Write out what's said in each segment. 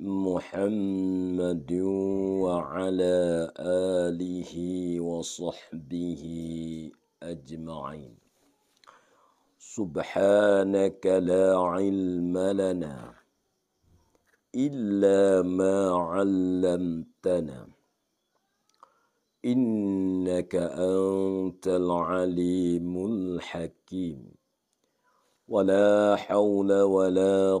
محمد وعلى آله وصحبه أجمعين سبحانك لا علم لنا إلا ما علمتنا إنك أنت العليم الحكيم ولا حول ولا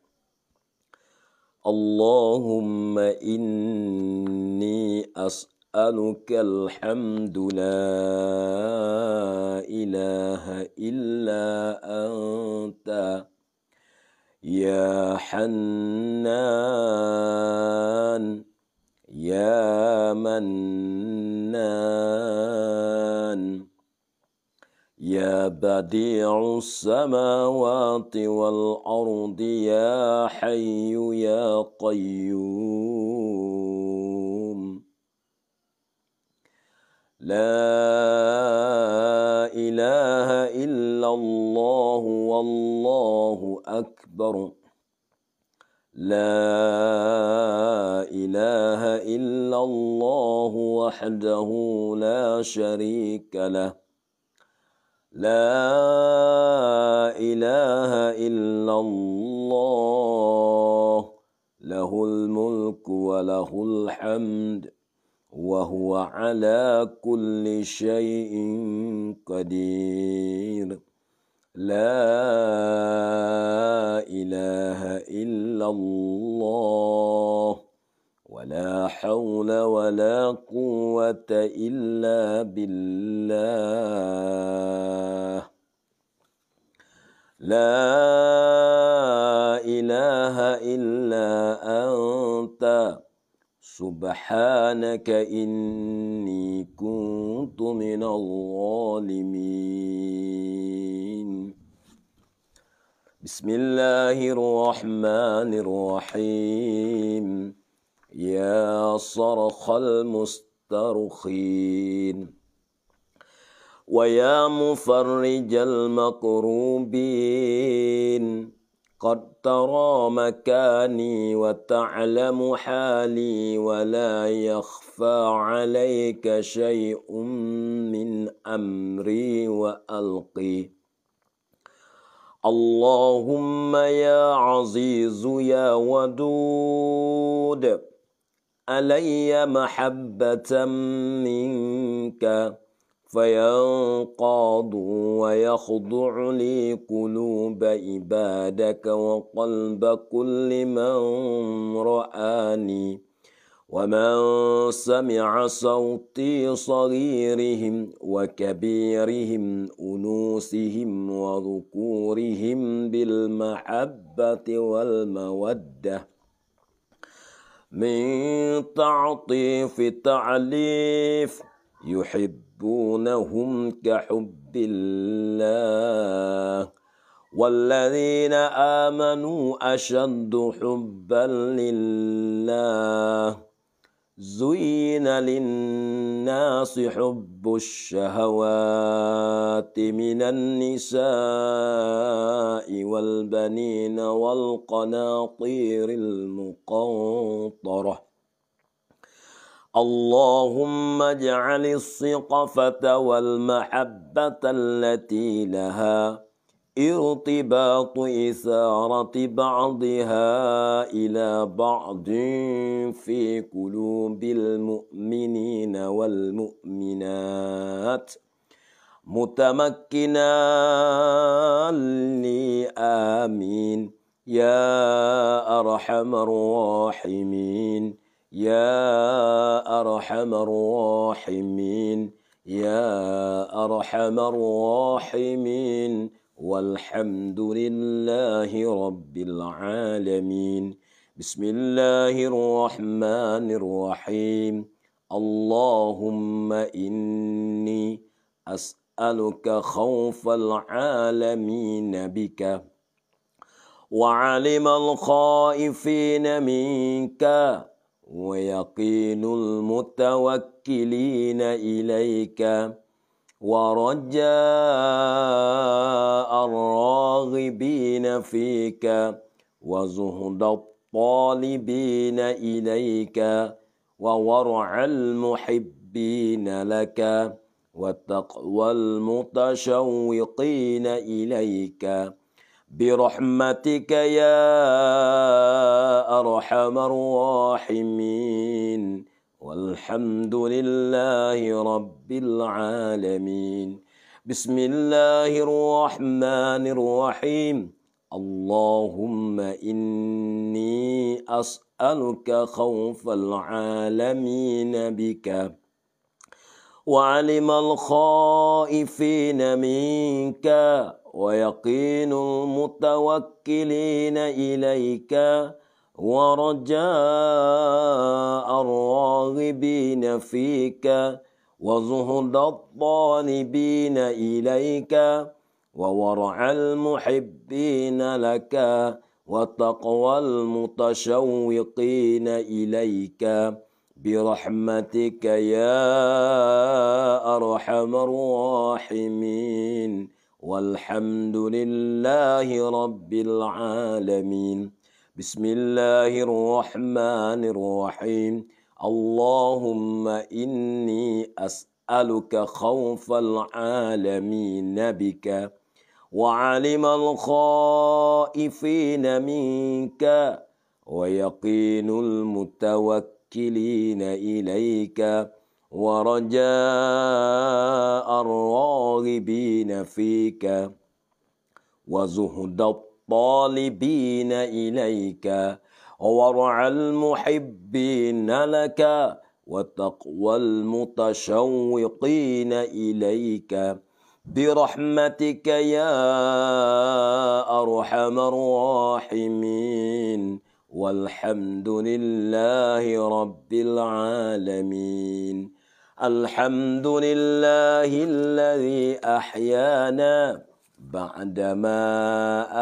اللهم إني أسألك الحمد لا إله إلا أنت يا حنان يا منان يا بديع السماوات والأرض يا حي يا قيوم لا إله إلا الله والله أكبر لا إله إلا الله وحده لا شريك له لا إله إلا الله له الملك وله الحمد وهو على كل شيء قدير لا إله إلا الله ولا حول ولا قوة إلا بالله لا إله إلا أنت سبحانك إني كنت من الظالمين بسم الله الرحمن الرحيم يا صرخ المسترخين ويا مفرج المكروبين قد ترى مكاني وتعلم حالي ولا يخفى عليك شيء من امري والقي اللهم يا عزيز يا ودود علي محبة منك فينقاد ويخضع لي قلوب عبادك وقلب كل من رآني ومن سمع صوتي صغيرهم وكبيرهم أنوسهم وذكورهم بالمحبة والمودة من تعطيف تعليف يحبونهم كحب الله والذين آمنوا أشد حبا لله زين للناس حب الشهوات من النساء والبنين والقناطير المقنطره اللهم اجعل السقفة والمحبة التي لها ارتباط إثارة بعضها إلى بعض في قلوب المؤمنين والمؤمنات متمكنا آمين يا أرحم الراحمين يا أرحم الراحمين يا أرحم الراحمين والحمد لله رب العالمين بسم الله الرحمن الرحيم اللهم إني أسألك خوف العالمين بك وعلم الخائفين منك ويقين المتوكلين إليك ورجاء الراغبين فيك وزهد الطالبين إليك وورع المحبين لك وتقوى المتشوقين إليك برحمتك يا أرحم الراحمين والحمد لله رب العالمين بسم الله الرحمن الرحيم اللهم إني أسألك خوف العالمين بك وعلم الخائفين منك ويقين المتوكلين إليك ورجاء الراغبين فيك وزهد الطالبين إليك وورع المحبين لك وتقوى المتشوقين إليك برحمتك يا أرحم الراحمين والحمد لله رب العالمين بسم الله الرحمن الرحيم اللهم إني أسألك خوف العالمين بك وعلم الخائفين منك ويقين المتوكلين إليك ورجاء الراغبين فيك وزهد الطالبين إليك وورع المحبين لك وتقوى المتشوقين إليك برحمتك يا أرحم الراحمين والحمد لله رب العالمين الحمد لله الذي أحيانا بعدما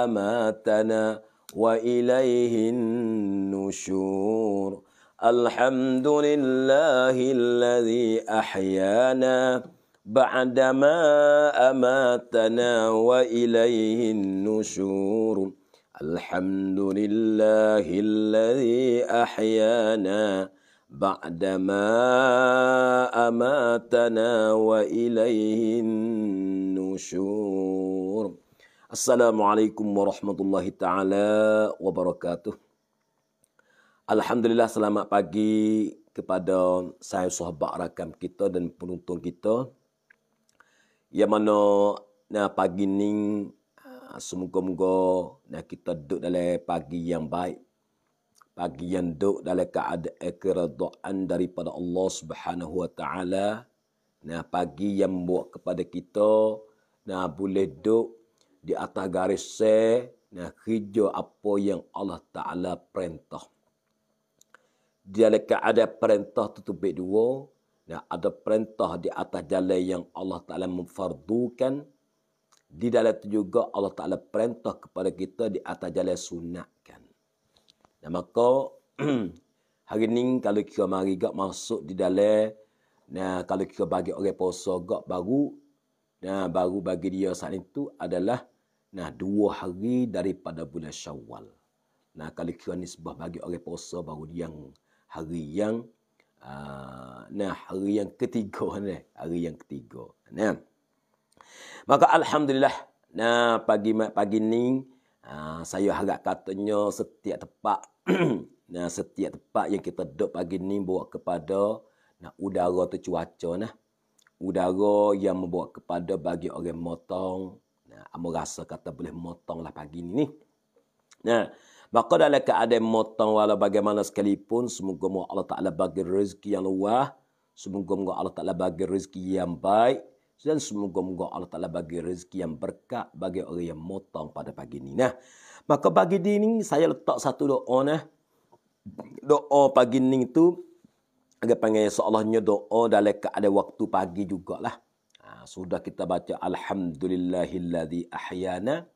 أماتنا وإليه النشور الحمد لله الذي أحيانا بعدما أماتنا وإليه النشور الحمد لله الذي أحيانا بعدما أماتنا وإليه النشور السلام عليكم ورحمة الله تعالى وبركاته الحمد لله سلام pagi kepada saya sahabat rakam kita dan penonton kita Ya mana na pagi ning ah, semoga-moga na kita duduk dalam pagi yang baik bagi yang duk dalam keadaan keredaan daripada Allah Subhanahu Wa Taala nah bagi yang buat kepada kita nah boleh duk di atas garis se nah hijau apa yang Allah Taala perintah di dalam keadaan perintah tutup tubik dua nah ada perintah di atas jalan yang Allah Taala memfardukan di dalam itu juga Allah Ta'ala perintah kepada kita di atas jalan sunat. Dan maka hari ni kalau kita mari gak masuk di dalam nah kalau kita bagi orang puasa gak baru nah baru bagi dia saat itu adalah nah dua hari daripada bulan Syawal. Nah kalau kita nisbah bagi orang puasa baru dia yang hari yang uh, nah hari yang ketiga nah hari yang ketiga nah maka alhamdulillah nah pagi pagi ni Ha, saya agak katanya setiap tempat nah setiap tempat yang kita dok pagi ni bawa kepada nah udara tu cuaca nah. Udara yang membawa kepada bagi orang motong. Nah, amo rasa kata boleh motong lah pagi ni ni. Nah, maka dalam keadaan motong wala bagaimana sekalipun semoga Allah Taala bagi rezeki yang luas, semoga Allah Taala bagi rezeki yang baik dan semoga-moga Allah Ta'ala bagi rezeki yang berkat bagi orang yang motong pada pagi ini. Nah, maka pagi ini saya letak satu doa. Nah. Doa pagi ini tu agak panggil Allahnya doa dalam keadaan waktu pagi jugalah. Ha, sudah kita baca Alhamdulillahilladzi ahyana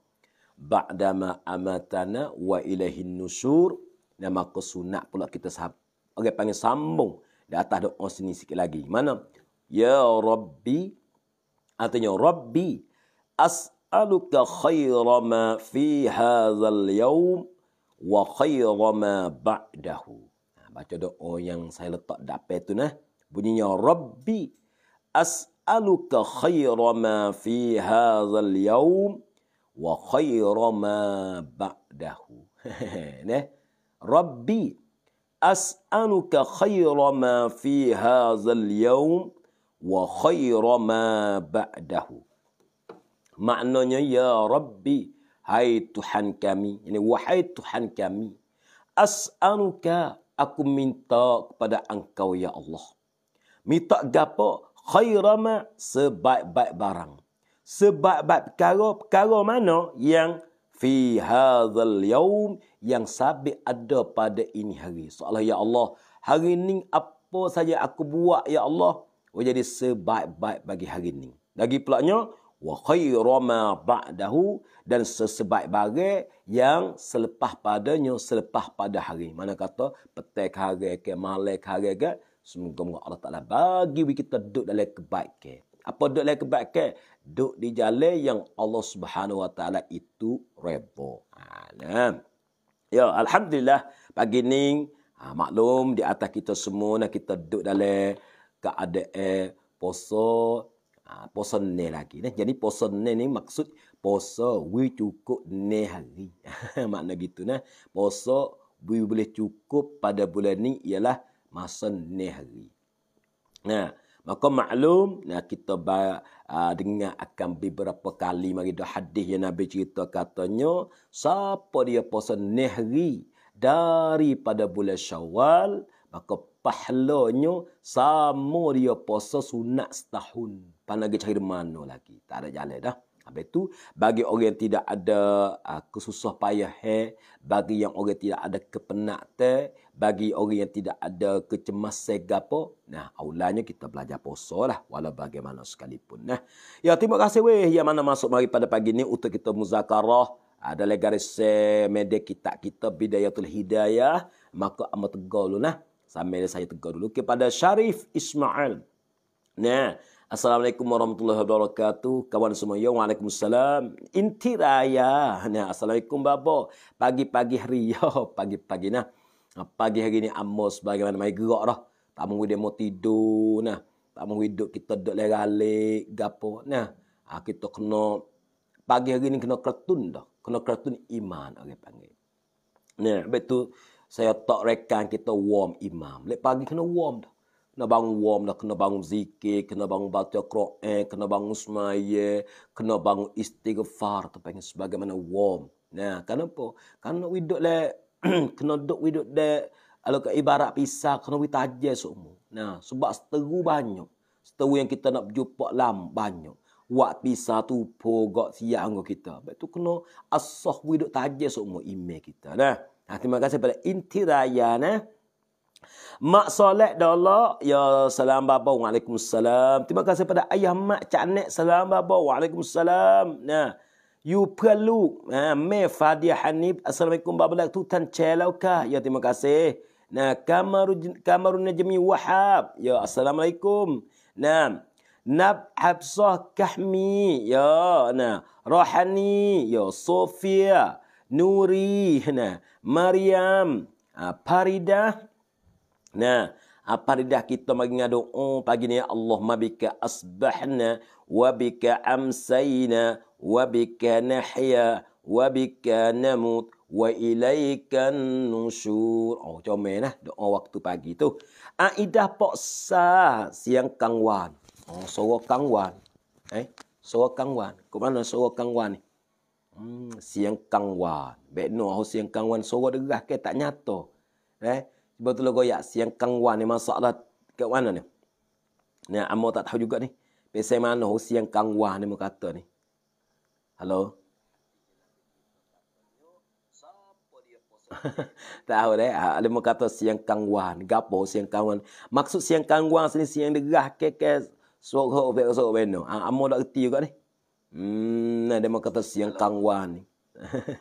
ba'dama amatana wa ilahin nusur. Dan maka sunat pula kita sahab. Orang panggil sambung di atas doa sini sikit lagi. Mana? Ya Rabbi. Artinya Rabbi as'aluka khaira ma fi hadzal yaum wa khaira ma ba'dahu. Nah, baca doa yang saya letak dapet tu nah. Bunyinya Rabbi as'aluka khaira ma fi hadzal yaum wa khaira ma ba'dahu. nah. Rabbi as'aluka khaira ma fi hadzal yaum wa khaira ma ba'dahu. Maknanya ya Rabbi, hai Tuhan kami, ini wahai Tuhan kami, as'anuka aku minta kepada engkau ya Allah. Minta gapo? Khairama sebaik-baik barang. Sebaik-baik perkara, perkara mana yang fi hadzal yaum yang sabit ada pada ini hari. Soalnya ya Allah, hari ini apa saja aku buat ya Allah, menjadi oh, sebaik-baik bagi hari ini. Lagi pelaknya, wa khairu ma ba'dahu dan sesebaik-baik yang selepas padanya selepas pada hari. Mana kata petek hari ke malek hari ke semoga Allah Taala bagi kita duduk dalam kebaikan. Apa duduk dalam kebaikan? Duduk di jalan yang Allah Subhanahu wa taala itu redha. Alam. Ya, alhamdulillah pagi ni ha, maklum di atas kita semua nak kita duduk dalam keadaan poso ha, poso ni lagi. Jadi poso ni ni maksud poso we cukup ni hari. Makna gitu nah. Poso we boleh cukup pada bulan ni ialah masa ni hari. Nah, ha, maka maklum nah kita ba, uh, dengar akan beberapa kali mari dah hadis yang Nabi cerita katanya siapa dia puasa nehri daripada bulan Syawal maka pahlanya sama dia puasa sunat setahun. Pan lagi cari mana lagi. Tak ada jalan dah. Habis tu bagi orang yang tidak ada uh, kesusah payah, bagi yang orang yang tidak ada kepenatan, bagi orang yang tidak ada kecemas segapo, nah aulanya kita belajar puasa lah walau bagaimana sekalipun nah. Ya terima kasih weh yang mana masuk mari pada pagi ini untuk kita muzakarah ada legaris eh, media kita kita bidayatul hidayah maka amat tegal lah. Sambil saya tegur dulu kepada Syarif Ismail. Nah, Assalamualaikum warahmatullahi wabarakatuh. Kawan semua, yo. Ya, waalaikumsalam. Inti raya. Nah, Assalamualaikum, Bapak. Pagi-pagi hari, yo. Pagi-pagi, nah. Ah, pagi hari ini Amos, bagaimana main gerak, dah. Tak mahu dia mau tidur, nah. Tak mahu hidup kita duduk lerak-lerak, gapo, nah. Ha, kita kena, pagi hari ini kena kertun, dah. Kena kertun iman, orang panggil. Nah, betul saya tak rekan kita warm imam. Lepas pagi kena warm dah. Kena bangun warm dah. Kena bangun zikir. Kena bangun baca Quran. Kena bangun semaya. Kena bangun istighfar. Tapi pengen sebagaimana warm. Nah, kenapa? Kena we duduk leh. kena duduk we duduk leh. Kalau ke ibarat pisah. Kena we aja semua. Nah, sebab seteru banyak. Seteru yang kita nak jumpa lam banyak. Wak pisah tu pun gak siap kita. Sebab tu kena asah we duduk semua email kita. Nah. Ha, terima kasih kepada Inti Rayan eh. Mak solat dah Ya salam baba waalaikumsalam. Terima kasih kepada ayah mak cak nek salam baba waalaikumsalam. Nah. You perlu nah. Ha, me Fadia Hanif. Assalamualaikum babalak tu tan celaukah. Ya terima kasih. Nah, Kamaru Kamaru Najmi Wahab. Ya assalamualaikum. Nah. Nab Habsah Kahmi. Ya nah. Rohani. Ya Sofia. Nuri, nah, Maryam, Parida, ah, Nah, Parida ah, kita magi ngado oh, doa pagi ni Allah bika asbahna wa bika amsayna wa bika nahya wa namut wa ilaika nusyur. Oh, comel nah, doa waktu pagi tu. Aidah paksa siang kangwan. Oh, suara kangwan. Eh, suara kangwan. Ke mana suara kangwan ni? Hmm, siang kangwan. Bekno aku siang kangwan sorok deras ke tak nyata. Eh, betul lah ya siang kangwan ni masalah ke mana ni? Ni amo tak tahu juga ni. Pesan mana aku siang kangwan ni mengata ni. Hello, tahu deh, ada ah, mau kata siang kangwan, gapo siang kangwan. Maksud siang kangwan sini siang deras ke ke sorok-sorok beno. Ah, amo dak erti juga ni. Hmm, nah, dia kata siang kangwani.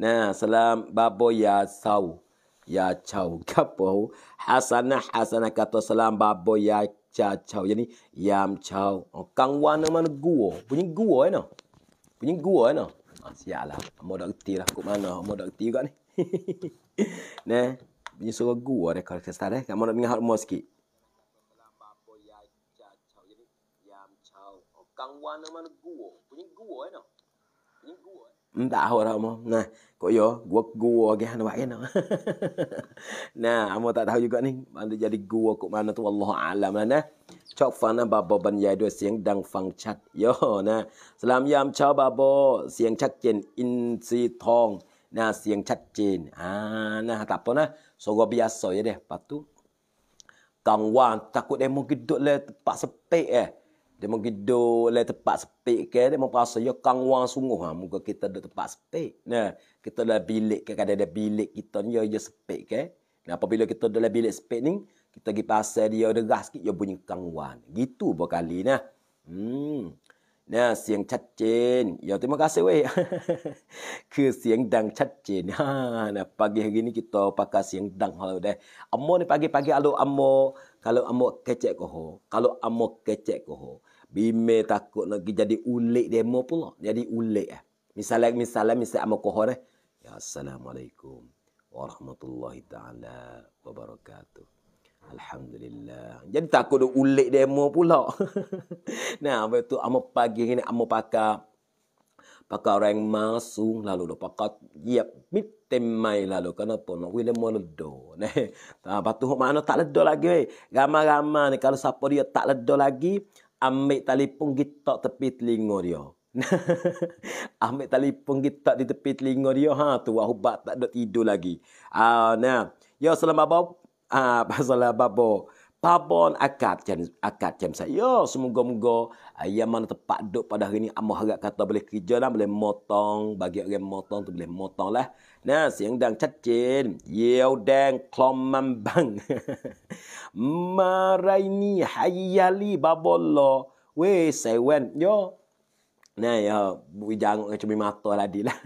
nah, salam babo ya sau. Ya caw, Kapo. Hasana hasana kata salam babo ya cha caw. Jadi, ya caw. Oh, kangwani mana guo. Bunyi guo eh no? Bunyi guo eh no? Ah, sialah. Mau dah kerti lah. kau mana? Mau dah kerti juga ni. nah, bunyi suka guo dia kalau Kau eh. Kamu nak dengar hal sikit. kawan nama gua. Punya gua kan? Eh, Punya gua. Entah apa orang mah. Nah, kok yo, gua gua ke hana wae nah. Nah, amo tak tahu juga ni, mana jadi gua kok mana tu Allah alam lah nah. Cok fana lah, babo ban yai siang dang fang chat. Yo nah. Salam yam chao babo, siang chat jen in si thong. Nah, siang chat jen. Ah, nah tak apa nah. Sogo biasa ya deh, patu. Kang wan takut demo gedut le tempat sepek eh. Dia menggedor lain tempat sepik ke. Dia merasa ya kang wang sungguh. Ha, muka kita ada tempat sepik. Nah, kita dah bilik ke. Kadang ada bilik kita ni. Ya, ya ke. Nah, apabila kita dalam bilik sepik ni. Kita pergi pasal dia. deras sikit. Ya bunyi kang wang. Gitu berkali nah. Hmm. Nah, siang cacin. Ya, terima kasih weh. ke siang dang cacin. Ha, nah, pagi hari ni kita pakai siang dang. Halau deh. Amor ni pagi-pagi. Alu amor. Kalau amok kecek koho, kalau amok kecek koho, bime takut nak jadi ulik demo pula jadi ulik eh misalnya misalnya misalnya amak kohor eh ya assalamualaikum warahmatullahi taala wabarakatuh Alhamdulillah. Jadi takut dia ulik demo pula. nah, apa tu amo pagi ini amo pakai pakai orang masuk lalu dia pakai yep mit temai lalu kenapa nak wile mo ledo. Nah, batu mana tak ledo lagi Gama-gama ni kalau siapa dia tak ledo lagi, ambil telefon kita tepi telinga dia. ambil telefon kita di tepi telinga dia. Ha, tu ubat tak ada tidur lagi. Ah, uh, nah. yo selamat bab. Ah, pasal babo. Pabon akad jam akad jam saya. Yo, semoga-moga ayam ah, mana tepat duk pada hari ini. amah harap kata boleh kerja dan lah, boleh motong bagi orang motong tu boleh motong lah. นะเสียงดังชัดเจนเยียวแดงคลอมมันบังมาไรนี่ไฮยาลีบาบอลลอเวเซเว่นโยนะ่ยบุยังจะมีมาตัวอะไรดีละ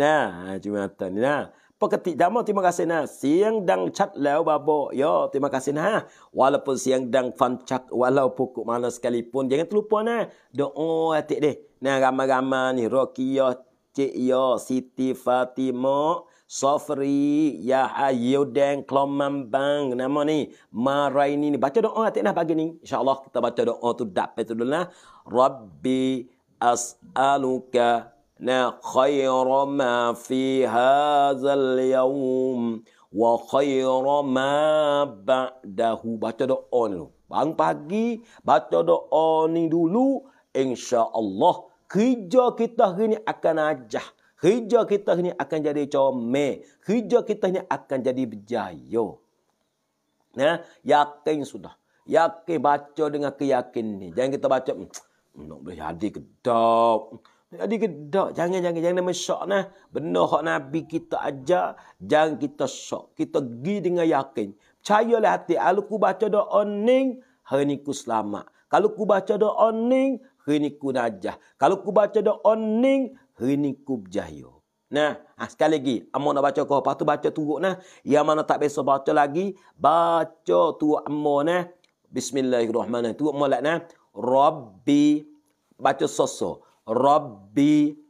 นะจะมีมาตัวนี่นะปกติดามอติมากาเซนะเสียงดังชัดแล้วบาโบโยติมากาเซนะวาลปุเสียงดังฟันชักวาลปุกุมาลสกาลิปุนยังต้องลืมนะดอโอติเดนะกามากามานี่โรกิโย Cik Yo, Siti Fatimah, Sofri, Yahayu dan bang, Nama ni, marai ni. Baca doa tak nak pagi ni. InsyaAllah kita baca doa tu dapat tu dulu lah. Rabbi as'aluka na khaira ma fi hazal yawm wa khaira ma ba'dahu. Baca doa ni dulu. Bang pagi, baca doa ni dulu. InsyaAllah kerja kita hari ni akan ajah. Kerja kita hari ni akan jadi comel. Kerja kita hari ni akan jadi berjaya. Nah, yakin sudah. Yakin baca dengan keyakin ni. Jangan kita baca, hmm, nak boleh jadi kedap. Jadi kedap. Jangan, jangan, jangan nama syok nah. Benar hak Nabi kita aja. jangan kita syok. Kita pergi dengan yakin. Percayalah hati, kalau ku baca doa ni, hari ni ku selamat. Kalau ku baca doa ni, hiniku najah. Kalau ku baca do oning hiniku jaya. Nah, ha, sekali lagi, amon nak baca kau, patu baca turuk nah. Yang mana tak biasa baca lagi, baca tu amon nah. Bismillahirrahmanirrahim. Tu amon nah. Rabbi baca soso. Rabbi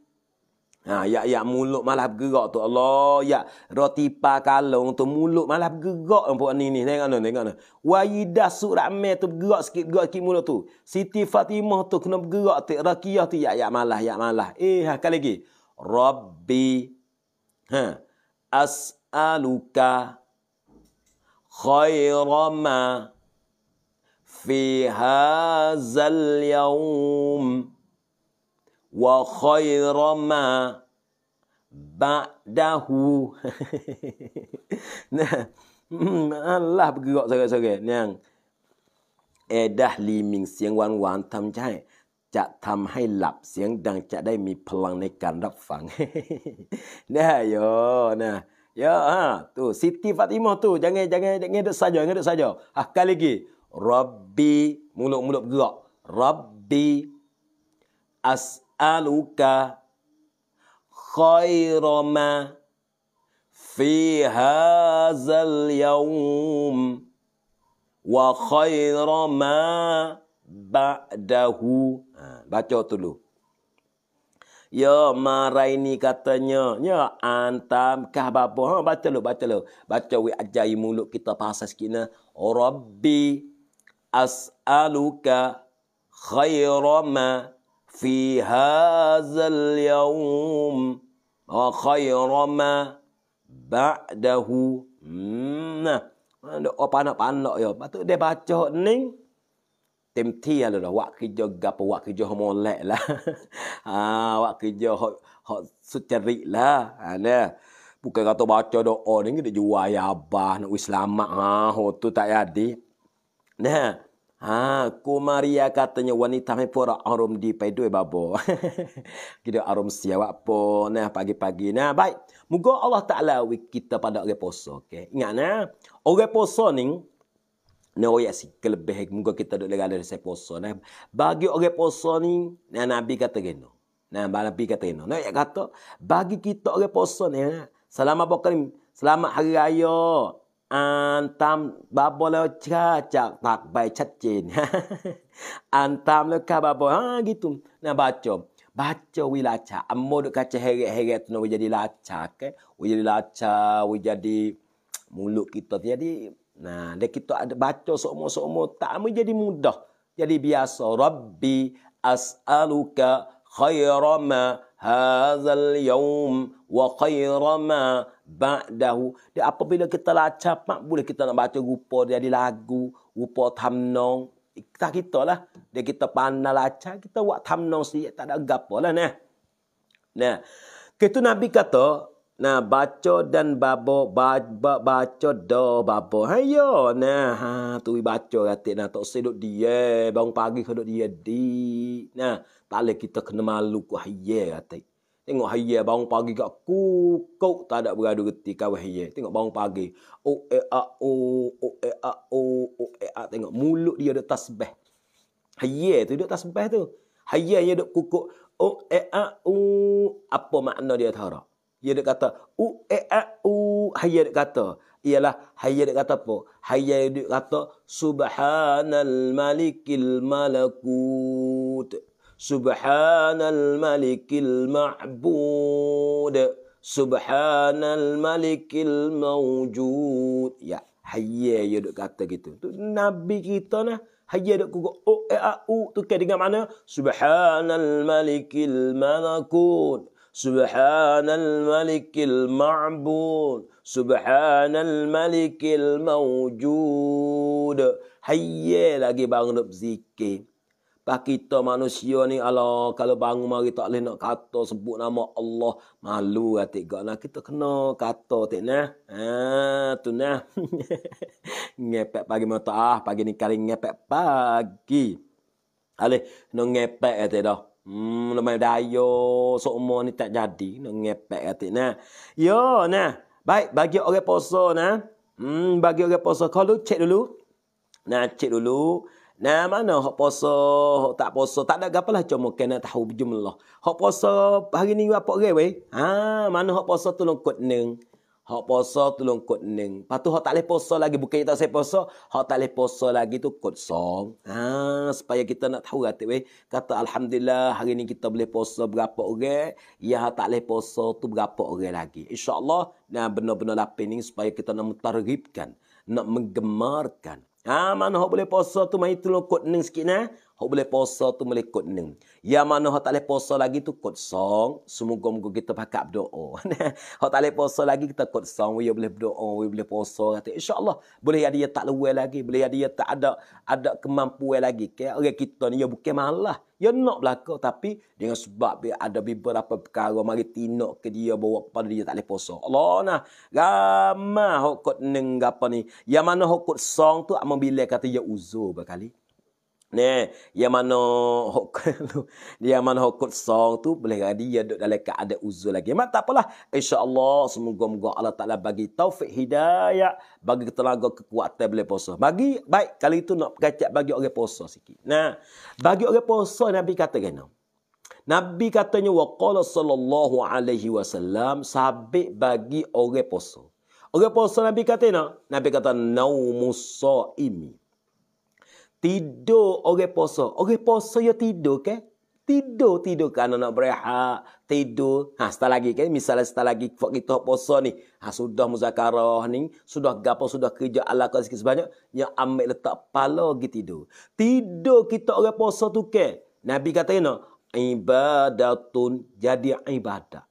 Ha, ya ya mulut malah bergerak tu Allah ya roti pa kalung tu mulut malah bergerak empuk ni ni tengok ni tengok ni wayida surah me tu bergerak sikit bergerak sikit mulut tu Siti Fatimah tu kena bergerak tu rakiah tu ya ya malah ya malah eh ha kali lagi rabbi ha as'aluka khairama fi hazal yaum وخير ما ba'dahu นะอัลลอฮ์ bergerak sorang-sorang yang edah li ming เสียงหวานๆทำใช่จะทำให้หลับเสียงดังจะได้มีพลังในการรับฟังนะโยนะ Ya, ha, tu Siti Fatimah tu jangan jangan jangan duduk saja, jangan duduk saja. Ah, kali lagi. Rabbi mulut-mulut bergerak. Rabbi as as'aluka khaira ma fi hazal yawm wa khaira ma ba'dahu ha, baca dulu Ya marai ni katanya. Ya antam kah babo. Ha, baca lo, baca lo. Baca wi ajai mulut kita bahasa sikit na. Rabbi as'aluka khairama في هذا اليوم وخير ما بعده hmm. Ada apa nak panak ya. Patut dia baca ni. Tim tia lah. Wak kerja gapa. Wak kerja molek lah. ha, wak kerja hok hok suceri lah. Ha, ne. Bukan kata baca doa ni. Dia jual ya abah. Nak selamat. Ha, oh, tu tak jadi. Nah. Ha, ku Maria ya, katanya wanita mai pura arum di pai dua babo. Kita arum siawak po nah pagi-pagi nah baik. Moga Allah Taala wik kita pada orang poso okey. Ingat nah, orang poso ni ne oi asik kelebih moga kita dok legal dari saya poso nah. Bagi orang poso ni nah, nabi kata gino. Nah nabi kata gino. Nah ya kata bagi kita orang poso ni nah. selamat bokrim, selamat hari raya. อ่านตามบาบอแล้วข้าจะตักใบชัดเจนอ่านตามแล้วข้าบาบอฮะกิตุมนะบาจอมบาจอวิลาชาอัมโมดกัจเฮเกเฮเกตโนวิจดีลาชาเกวิจดีลาชาวิจดีมุลุกิตต์ยัดีนะเด็กิตต์อ่านบาจอสโมสโมตามิจดีมุดะจดีบิอาสรับบีอัสอัลุกะขัยรมะฮาซัลยูมวะขัยรมะ ba'dahu. Dia apabila kita lah mak boleh kita nak baca rupa dia di lagu, rupa tamnong. Kita kita lah. Dia kita pandai lah kita buat tamnong sikit, tak ada gapa lah. Nah. nah. Kita Nabi kata, Nah baca dan babo ba, ba, baca do babo. Hayo nah ha tu baca ratik nah tok sedok dia bang pagi sedok dia di. Nah tak kita kena malu ku hayo ratik. Tengok haiye bangun pagi kat kukuk tak ada beradu reti kawan haiye. Tengok bangun pagi. O e a o o e a o o e a tengok mulut dia ada tasbih. Haiye tu dia tasbih tu. Haiye dia duk kukuk o oh, e eh, a ah, o oh. apa makna dia tahu tak Dia ada kata o oh, e eh, a ah, o haiye duk kata ialah haiye duk kata apa? Haiye dia kata subhanal malikil malakut. سبحان الملك المعبود سبحان الملك الموجود يا هيا يا دوك kata gitu tu nabi kita nah hayya dok gugu o oh, e eh, a ah, u tu ke dengan mana subhanal malikil malakut subhanal malikil ma'bud subhanal malikil mawjud hayya lagi bang nak zikir Pak kita manusia ni Allah kalau bangun mari tak leh nak kata sebut nama Allah malu hati gak nah kita kena kata tik nah eh? ha tu nah ngepek pagi mata ah pagi ni kali ngepek pagi alih no ngepek hati dah hmm lama dayo sok umur ni tak jadi no ngepek hati nah yo nah baik bagi orang puasa nah hmm bagi orang puasa kalau cek dulu nah cek dulu Nah mana hok poso, hok tak poso, tak ada gapalah cuma kena tahu berjumlah. Hok poso hari ni apa ke weh? Ha, mana hok poso tolong kod neng. Hok poso tolong kod neng. Patu hok tak leh poso lagi bukan tak saya poso, hok tak leh poso lagi tu kod song. Ha, supaya kita nak tahu hati weh. Kata alhamdulillah hari ni kita boleh poso berapa orang, ya tak leh poso tu berapa orang lagi. Insyaallah nah benar-benar lapening supaya kita nak mentarhibkan, nak menggemarkan Ha mano hok boleh puasa tu mai tolong kod ning sikit nah. Ha. Hak boleh puasa tu boleh kod neng. Ya mana hak tak boleh puasa lagi tu kod song. Semoga-moga kita pakai berdoa. hak tak boleh puasa lagi kita kod song. Ya boleh berdoa. Ya boleh puasa. Kata, InsyaAllah. Boleh ada yang tak lewe lagi. Boleh ada yang tak ada ada kemampuan lagi. Kaya orang kita ni ya bukan malah. Ya nak berlaku. Tapi dengan sebab dia ada beberapa perkara. Mari tinok ke dia bawa kepada dia tak boleh puasa. Allah nah. Ramah hak kod neng apa ni. Yang mana hak kod song tu. Amang bila kata ya uzur berkali ne yang mana hok tu dia mana hok song tu boleh jadi dia duduk dalam keadaan uzur lagi mak tak apalah Allah semoga-moga Allah Taala bagi taufik hidayah bagi tenaga kekuatan boleh puasa bagi baik kali itu nak pegacak bagi orang puasa sikit nah bagi orang puasa nabi kata kena Nabi katanya waqala sallallahu alaihi wasallam sabik bagi orang puasa. Orang puasa Nabi kata nak, Nabi kata naumus saimi. So Tidur orang poso. Orang poso ya tidur ke? Tidur, tidur kan anak berehat. Tidur. Ha, setelah lagi kan? Misalnya setelah lagi waktu kita poso ni. Ha, sudah muzakarah ni. Sudah gapo sudah kerja ala kau sikit sebanyak. Yang ambil letak pala pergi tidur. Tidur kita orang poso tu ke? Nabi kata ini. Ibadatun jadi ibadat.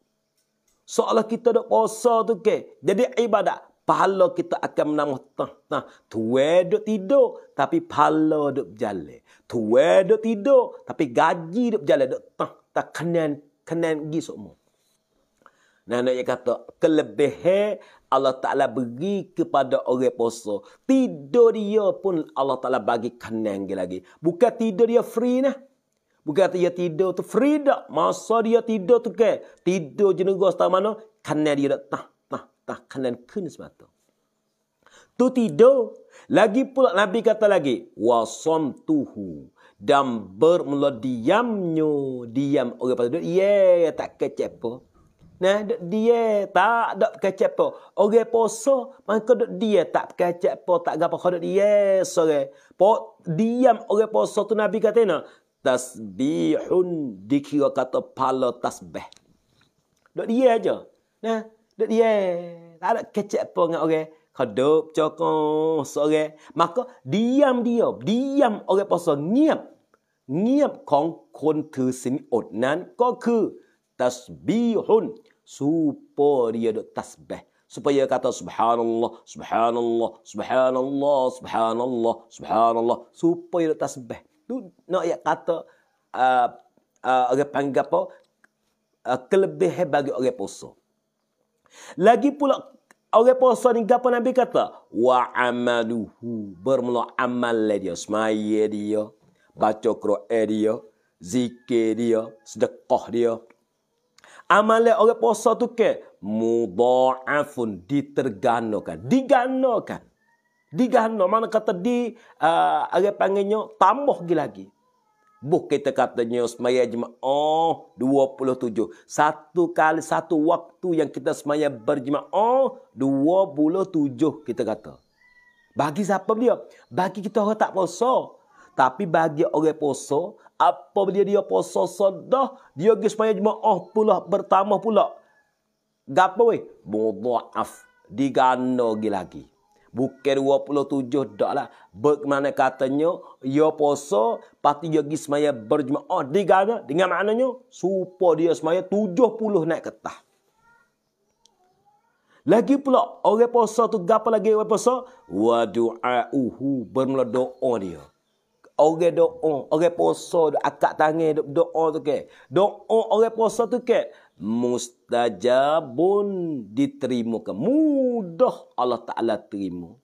Soalnya kita dok poso tu ke? Jadi ibadat pala kita akan menangguh tah tah tua duk tidur tapi pala duk berjalan tua duk tidur tapi gaji duk berjalan duk tah tak kenan kenan gi semua nah nak kata kelebihan Allah Ta'ala beri kepada orang puasa. Tidur dia pun Allah Ta'ala bagi kenang lagi, lagi. Bukan tidur dia free nah. Bukan dia tidur tu free dah. Masa dia tidur tu ke. Tidur jenis gua setahun mana. Kenang dia dah tak. Tak kanan kena semata. Tu tidur. Lagi pula Nabi kata lagi. Wasom tuhu. Dan bermula diamnya. Diam. Orang pasal duduk. Ye, yeah, tak kecep apa. Nah, duduk dia tak duduk kecep apa. Orang poso. Maka duduk dia tak kecep apa. Tak gapa kau duduk dia. Sore. Pok diam orang poso tu Nabi kata ni. Tasbihun dikira kata pala tasbih. Duduk dia aja. Nah, Duduk dia. Tak ada kecek apa dengan orang. Kedup, cokong, seorang. Maka, diam dia. Diam orang pasal ngiap. Ngiap kong kon tu sini odnan. Kau ke tasbihun. Supaya dia duduk tasbih. Supaya kata subhanallah, subhanallah, subhanallah, subhanallah, subhanallah. Supaya duduk tasbih. Itu nak no, kata uh, uh, orang panggil apa? Uh, bagi orang pasal. Lagi pula orang puasa ni gapo Nabi kata wa amaluhu bermula amal dia semaya dia baca Quran dia zikir dia sedekah dia amal orang puasa tu ke mudhaafun diterganakan diganakan diganakan mana kata di uh, orang panggilnya tambah lagi Buk kita katanya semaya jemaah 27. Satu kali satu waktu yang kita semaya berjemaah 27 kita kata. Bagi siapa dia? Bagi kita orang tak poso Tapi bagi orang poso apa dia dia puasa sedah, dia pergi semaya jemaah pula bertambah pula. gapa weh? Mudhaaf. Digano lagi. -lagi. Bukan 27 dak lah. Bagaimana katanya, ia poso, pati dia pergi semaya berjumaat. Di gana, dengan maknanya, supo dia semaya tujuh puluh naik ketah. Lagi pula, orang poso tu, gapa lagi orang poso? Wadu'a'uhu, bermula doa dia. Orang doa, orang poso, akak tangan doa tu ke. Doa orang poso tu ke mustajabun diterima mudah Allah Taala terima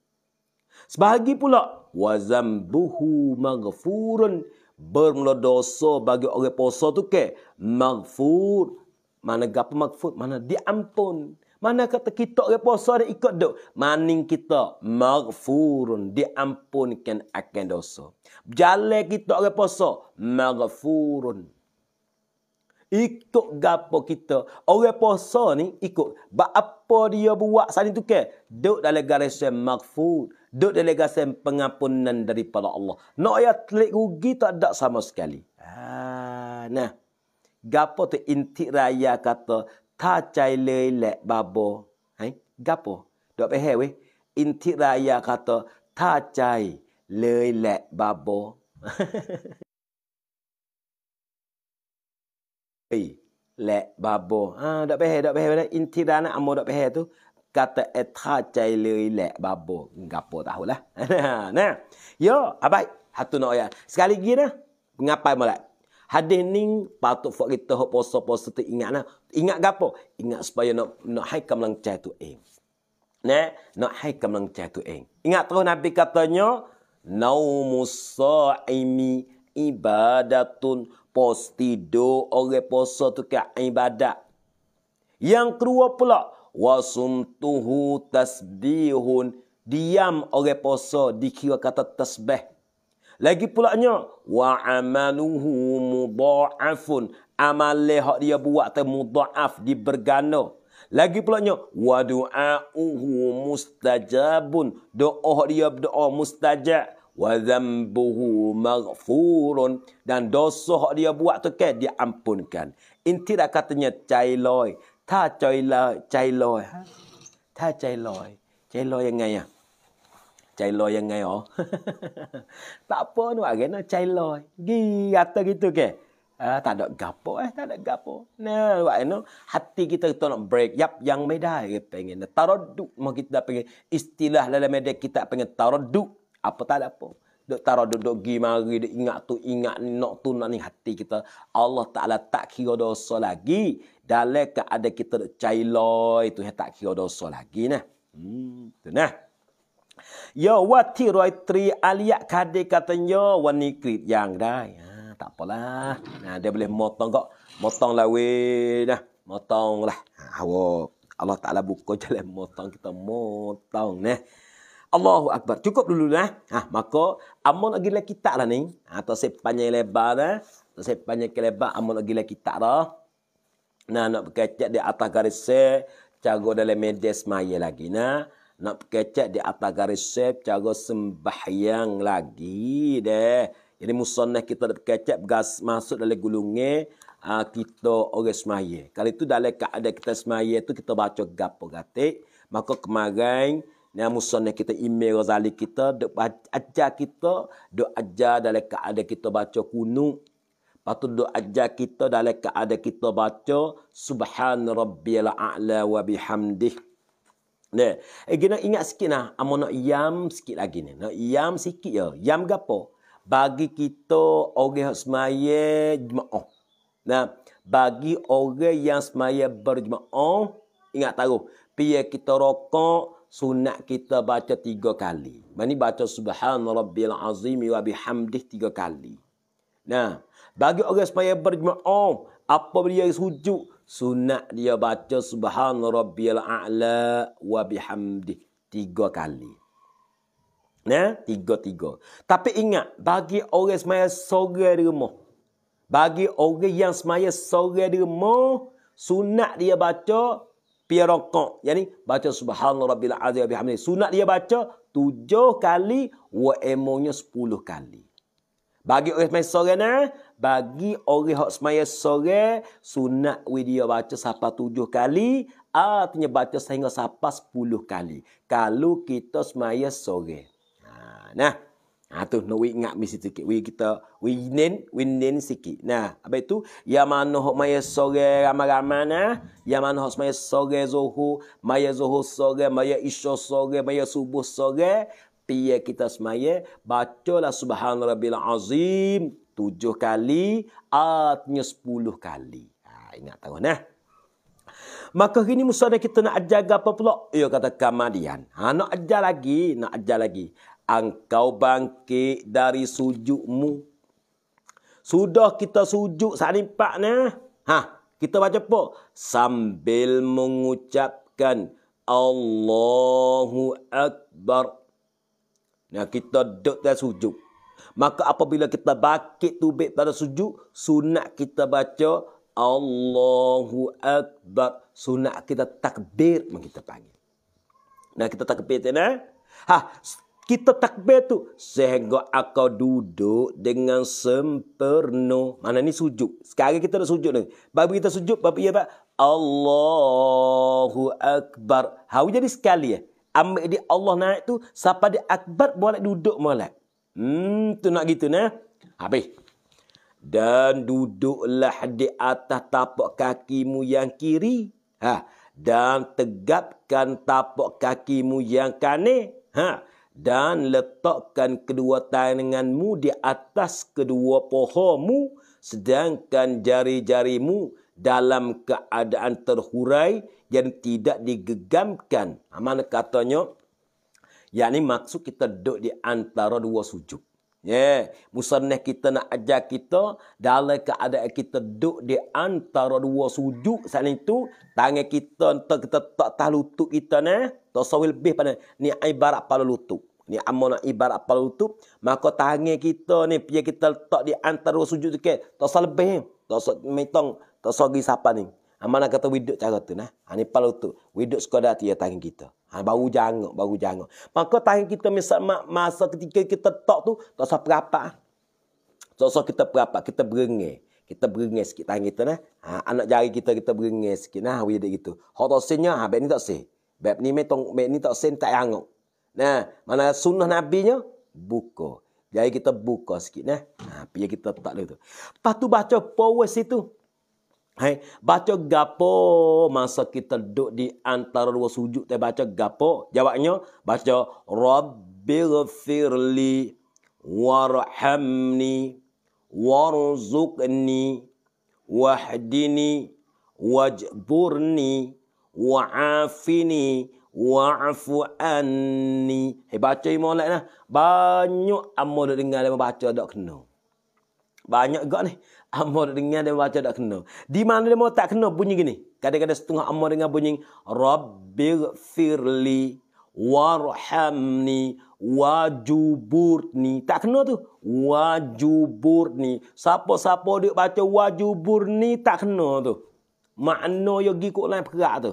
sebahagi pula wa zambuhu maghfurun bermula dosa bagi orang puasa tu ke maghfur mana gapo maghfur mana diampun mana kata kita orang puasa ada ikut duk maning kita maghfurun diampunkan akan dosa jalan kita orang puasa maghfurun ikut gapo kita. Orang puasa ni ikut apa dia buat saat tu ke? Duk dalam garisan makfud, Duk dalam garisan pengampunan daripada Allah. Nak ayat telik rugi tak ada sama sekali. Ah, nah. Gapo tu inti raya kata tak cai lelek babo. Hai, eh, gapo? Dok pehe weh. Intik raya kata tak cai lelek babo. Eh, lek babo. Ha, dak peh, dak peh. Intirana amo dak peh tu kata etha cai lei lek babo. Gapo tahulah. Ha, nah. Yo, abai. Hatu nak ya. Sekali lagi dah. Ngapai molek. Hadis ni patut fok kita hok poso-poso tu ingat nah. Ingat gapo? Ingat supaya nak nak hai kam lang tu eng. Nah, nak hai kam lang tu eng. Ingat terus Nabi katanya naumus saimi ibadatun pos tidur oleh poso tu ke ibadat. Yang kedua pula, wasumtuhu tasbihun. Diam oleh poso dikira kata tasbih. Lagi pula nya wa amaluhu mudha'afun amal leh dia buat tu di dibergano lagi pula nya wa du'a'uhu mustajabun doa dia berdoa mustajab wa dhanbuhu maghfur dan dosa hak dia buat tu kan ampunkan. inti dah katanya cailoi ta cailoi cailoi ha? ta cailoi cailoi yang ngaya ah. cailoi yang ngaya oh. tak apa nu agena cailoi gi kata gitu ke Uh, tak ada gapo eh tak ada gapo nah buat you know, hati kita tu nak break yap yang medai pengen taraduk mau kita pengen istilah dalam medai kita pengen taraduk apa tak ada apa. Dok taruh duduk pergi mari, dia ingat tu, ingat ni, nak tu, nak ni hati kita. Allah Ta'ala tak kira dosa lagi. Dalam keadaan kita duduk cailoi, tu yang tak kira dosa lagi nah. Hmm, tu nah. Ya wati roitri aliyak kade katanya ya, wanikrit yang dah. Ha, tak apalah. Nah, ha, dia boleh motong kok. Motong lah weh. Nah, motong lah. Ha, Allah Ta'ala buka jalan motong kita. Motong nah. Allahu Akbar. Cukup dulu lah. Ha, maka, amun lagi lah kita lah ni. Ha, tak saya panjang lebar lah. Tak saya panjang kelebar. Amun lagi lah kita lah. Nah, nak berkecek di atas garis saya. Cara dalam media semaya lagi. Nah, nak berkecek di atas garis saya. Cara sembahyang lagi deh. Jadi musonah kita nak berkecek. Gas masuk dalam gulungnya. Ha, uh, kita orang semaya. Kalau itu dalam keadaan kita semaya itu. Kita baca gapo gatik. Maka kemarin. Maka kemarin. Ni musonnya kita email Ghazali kita, dok ajar kita, dok ajar dalam keadaan kita baca kuno. Patut dok ajar kita dalam keadaan kita baca Subhan Rabbiyal A'la wa bihamdih. Ne, eh, kita ingat sikit nah, amo ah, nak yam sikit lagi ni. Nak yam sikit ya. Yam gapo? Bagi kita orang yang semaya jemaah. Nah, bagi orang yang semaya berjemaah, ingat tahu. Pihak kita rokok, sunat kita baca tiga kali. Mani baca subhan rabbil azim wa bihamdih tiga kali. Nah, bagi orang supaya berjemaah, apa dia sujud, sunat dia baca subhan rabbil a'la wa bihamdih tiga kali. Nah, tiga-tiga. Tapi ingat, bagi orang semaya sore di rumah. Bagi orang yang semaya sore di rumah, sunat dia baca Pirokok. Yang ni baca subhanallah rabbil azim wa Sunat dia baca tujuh kali. Wa emonya sepuluh kali. Bagi orang semaya sore ni. Bagi orang yang semaya sore. Sunat dia baca sapa tujuh kali. Artinya baca sehingga sapa sepuluh kali. Kalau kita semaya sore. Ha, nah. nah. Ha tu no we ingat mi sikit. We kita we nin we nin sikit. Nah, apa itu? Ya mano hok maya sore ramai-ramai nah. Ya mano hok maya sore zuhur, maya zuhur sore, maya isya sore, maya subuh sore. Piye kita semaya bacalah subhanarabbil azim tujuh kali Atnya sepuluh kali. Ha, ingat tahu nah. Maka kini ini kita nak ajar apa pula? Ya kata kemudian. Ha, nak ajar lagi, nak ajar lagi engkau bangkit dari sujudmu. Sudah kita sujud saat impaknya. Ha, kita baca apa? Sambil mengucapkan Allahu Akbar. Nah, kita duduk dari sujud. Maka apabila kita bangkit tubik pada sujud, sunat kita baca Allahu Akbar. Sunat kita takbir, kita panggil. Nah, kita takbir, tak? Ha, kita takbir tu sehingga akau duduk dengan sempurna mana ni sujud sekarang kita nak sujud ni bab kita sujud bab ya pak Allahu akbar hau jadi sekali ya ambil di Allah naik tu siapa di akbar boleh duduk molek hmm tu nak gitu nah habis dan duduklah di atas tapak kakimu yang kiri ha dan tegapkan tapak kakimu yang kanan ha dan letakkan kedua tanganmu di atas kedua pohonmu sedangkan jari-jarimu dalam keadaan terhurai dan tidak digegamkan. Ha, mana katanya? Yang ini maksud kita duduk di antara dua sujud. Yeah. Musanah kita nak ajar kita dalam keadaan kita duduk di antara dua sujud saat itu tangan kita entah kita tak tahu lutut kita ni tak sawi lebih pada ni ibarat pala lutut ni amanah ibarat pala lutut maka tangan kita ni pia kita letak di antara dua sujud tu ke tak sawi lebih tak sawi metong tak sawi siapa ni Amana kata widuk cara tu nah ha ni pala lutut widuk sekadar dia ya tangan kita Ha, baru jangan, baru jangan. Maka tangan kita misal masa ketika kita tok tu, tak usah perapak. Tak usah kita perapak, kita berengi. Kita berengi sikit tangan kita. Nah. Ha, anak jari kita, kita berengi sikit. Nah, we did gitu. Hot tak sinnya, ha, baik ni tak sen. Bab ni, metong, baik ni tak sen tak yangok. Nah, mana sunnah Nabi nabinya? Buka. Jari kita buka sikit. Nah. Ha, biar kita tak dulu. Lepas tu baca power situ. Hai, baca gapo masa kita duduk di antara dua sujud teh baca gapo? Jawabnya baca Rabbighfirli warhamni warzuqni wahdini wajburni wa'afini wa'fu anni. Hai baca imo lah. Banyak amal dengar lepas baca dak kena. No. Banyak juga ni. Amor dengar dia baca tak kena. Di mana dia mau tak kena bunyi gini. Kadang-kadang setengah amor dengar bunyi. Rabbir firli warhamni wajuburni. Tak kena tu. Wajuburni. Siapa-siapa dia baca wajuburni tak kena tu. Makna yang pergi kot lain perak tu.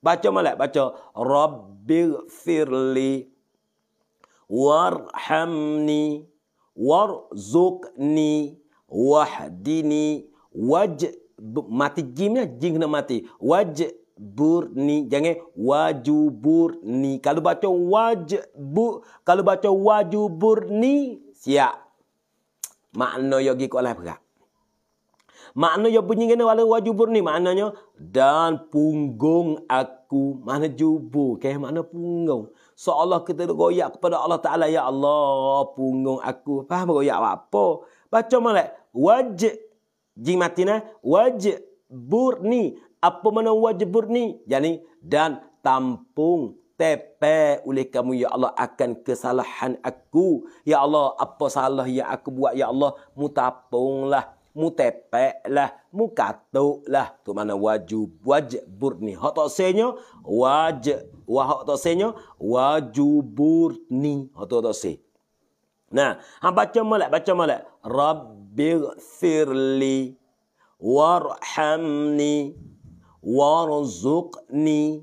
Baca malak. Baca. Rabbir firli warhamni warzukni wahdini waj mati jimnya lah, jing kena mati waj ni jangan wajuburni kalau baca wajbu kalau baca wajuburni siap makna yogi gi kolah pega makna yo bunyi kena wala wajuburni maknanya dan punggung aku mana jubu ke mana punggung seolah kita goyak kepada Allah taala ya Allah punggung aku faham goyak apa baca molek Wajib jimatina, wajib burni apa mana wajib burni yani dan tampung tepe oleh kamu ya Allah akan kesalahan aku ya Allah apa salah yang aku buat ya Allah mutapunglah mutepeklah mukatulah. tu mana wajib wajib burni? hak tak senyo wajib wah hak tak senyo wajibur ni hak tak se nah hang baca molek baca molek rabb اغفر لي وارحمني وارزقني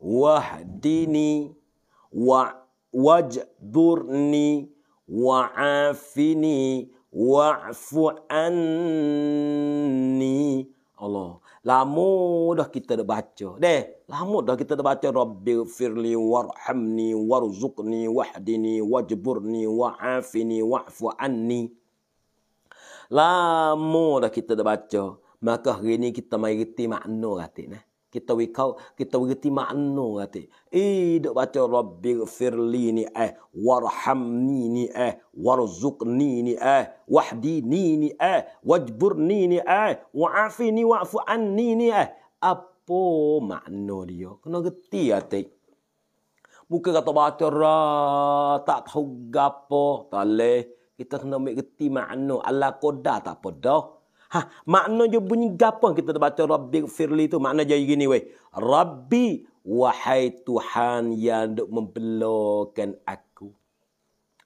واهدني واجبرني وعافني واعف عني الله Lama dah kita dah baca. Deh, lama dah kita dah baca. Rabbi firli warhamni warzuqni wahdini wajburni wa'afini wa'fu anni. Lama dah kita dah baca. Maka hari ini kita mengerti makna katik. Nah. Kita wikau, kita mengerti makna katik. Eh, dah baca Rabbi firli ni eh. Warhamni ni eh. Warzuqni ni eh. Wahdi ni ni eh. Wajburni ni eh. Wa'afi ni wa'fu'an ni eh. Apa makna dia? Kena gerti katik. Bukan kata baca tak tahu gapo. Tak boleh kita kena ambil reti makna ala qada tak apa dah. Ha, makna je bunyi gapo kita baca rabbi firli tu makna jadi gini weh. Rabbi wahai Tuhan yang dok membelokan aku.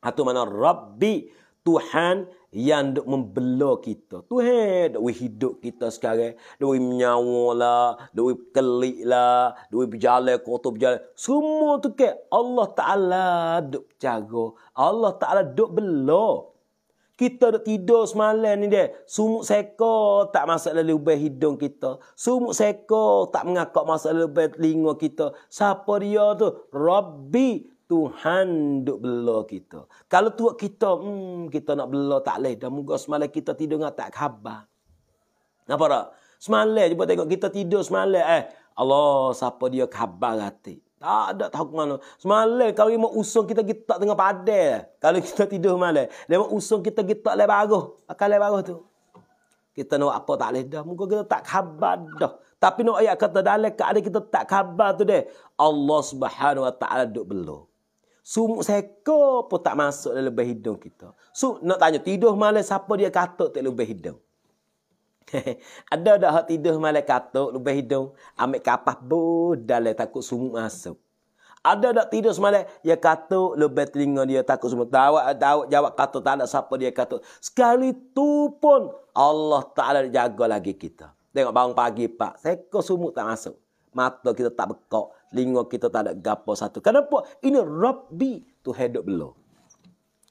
Atau ha, mana rabbi Tuhan yang duk membela kita. Tuhan duk hidup kita sekarang, duk menyawa lah, duk kelik lah, duk berjalan kotor berjalan. Semua tu ke kan Allah Taala duk jaga. Allah Taala duk bela. Kita duk tidur semalam ni dia, sumuk seko tak masuk dalam lubang hidung kita. Sumuk seko tak mengakak masuk dalam lubang telinga kita. Siapa dia tu? Rabbi, Tuhan duk bela kita. Kalau tuak kita, hmm, kita nak bela tak leh. Dan moga semalam kita tidur dengan tak khabar. Nampak tak? Semalam cuba tengok kita tidur semalam. Eh, Allah, siapa dia khabar hati? Tak ada tahu mana. Semalam kalau dia usung kita kita tak tengah padel. Kalau kita tidur malam, dia mau usung kita kita tak leh baru. Akan leh baru tu. Kita nak apa tak leh dah. Muka kita tak khabar dah. Tapi nak ayat kata dalam keadaan kita tak khabar tu deh. Allah Subhanahu Wa Taala duk belum. Sumuk seko, pun tak masuk dalam lebih hidung kita. So, nak tanya, tidur malam siapa dia katuk tak lebih hidung? Ada dah hak tidur malam katuk lebih hidung? Ambil kapas bodoh dalam takut sumuk masuk. Ada dah tidur semalam, dia katuk lebih telinga dia takut sumuk. Tawak, tawak, jawab katuk tak ada siapa dia katuk. Sekali tu pun Allah Ta'ala jaga lagi kita. Tengok bangun pagi, Pak. seko sumuk tak masuk. Mata kita tak bekok lingo kita tak ada gapo satu. Kenapa? Ini Rabbi tu hidup belo.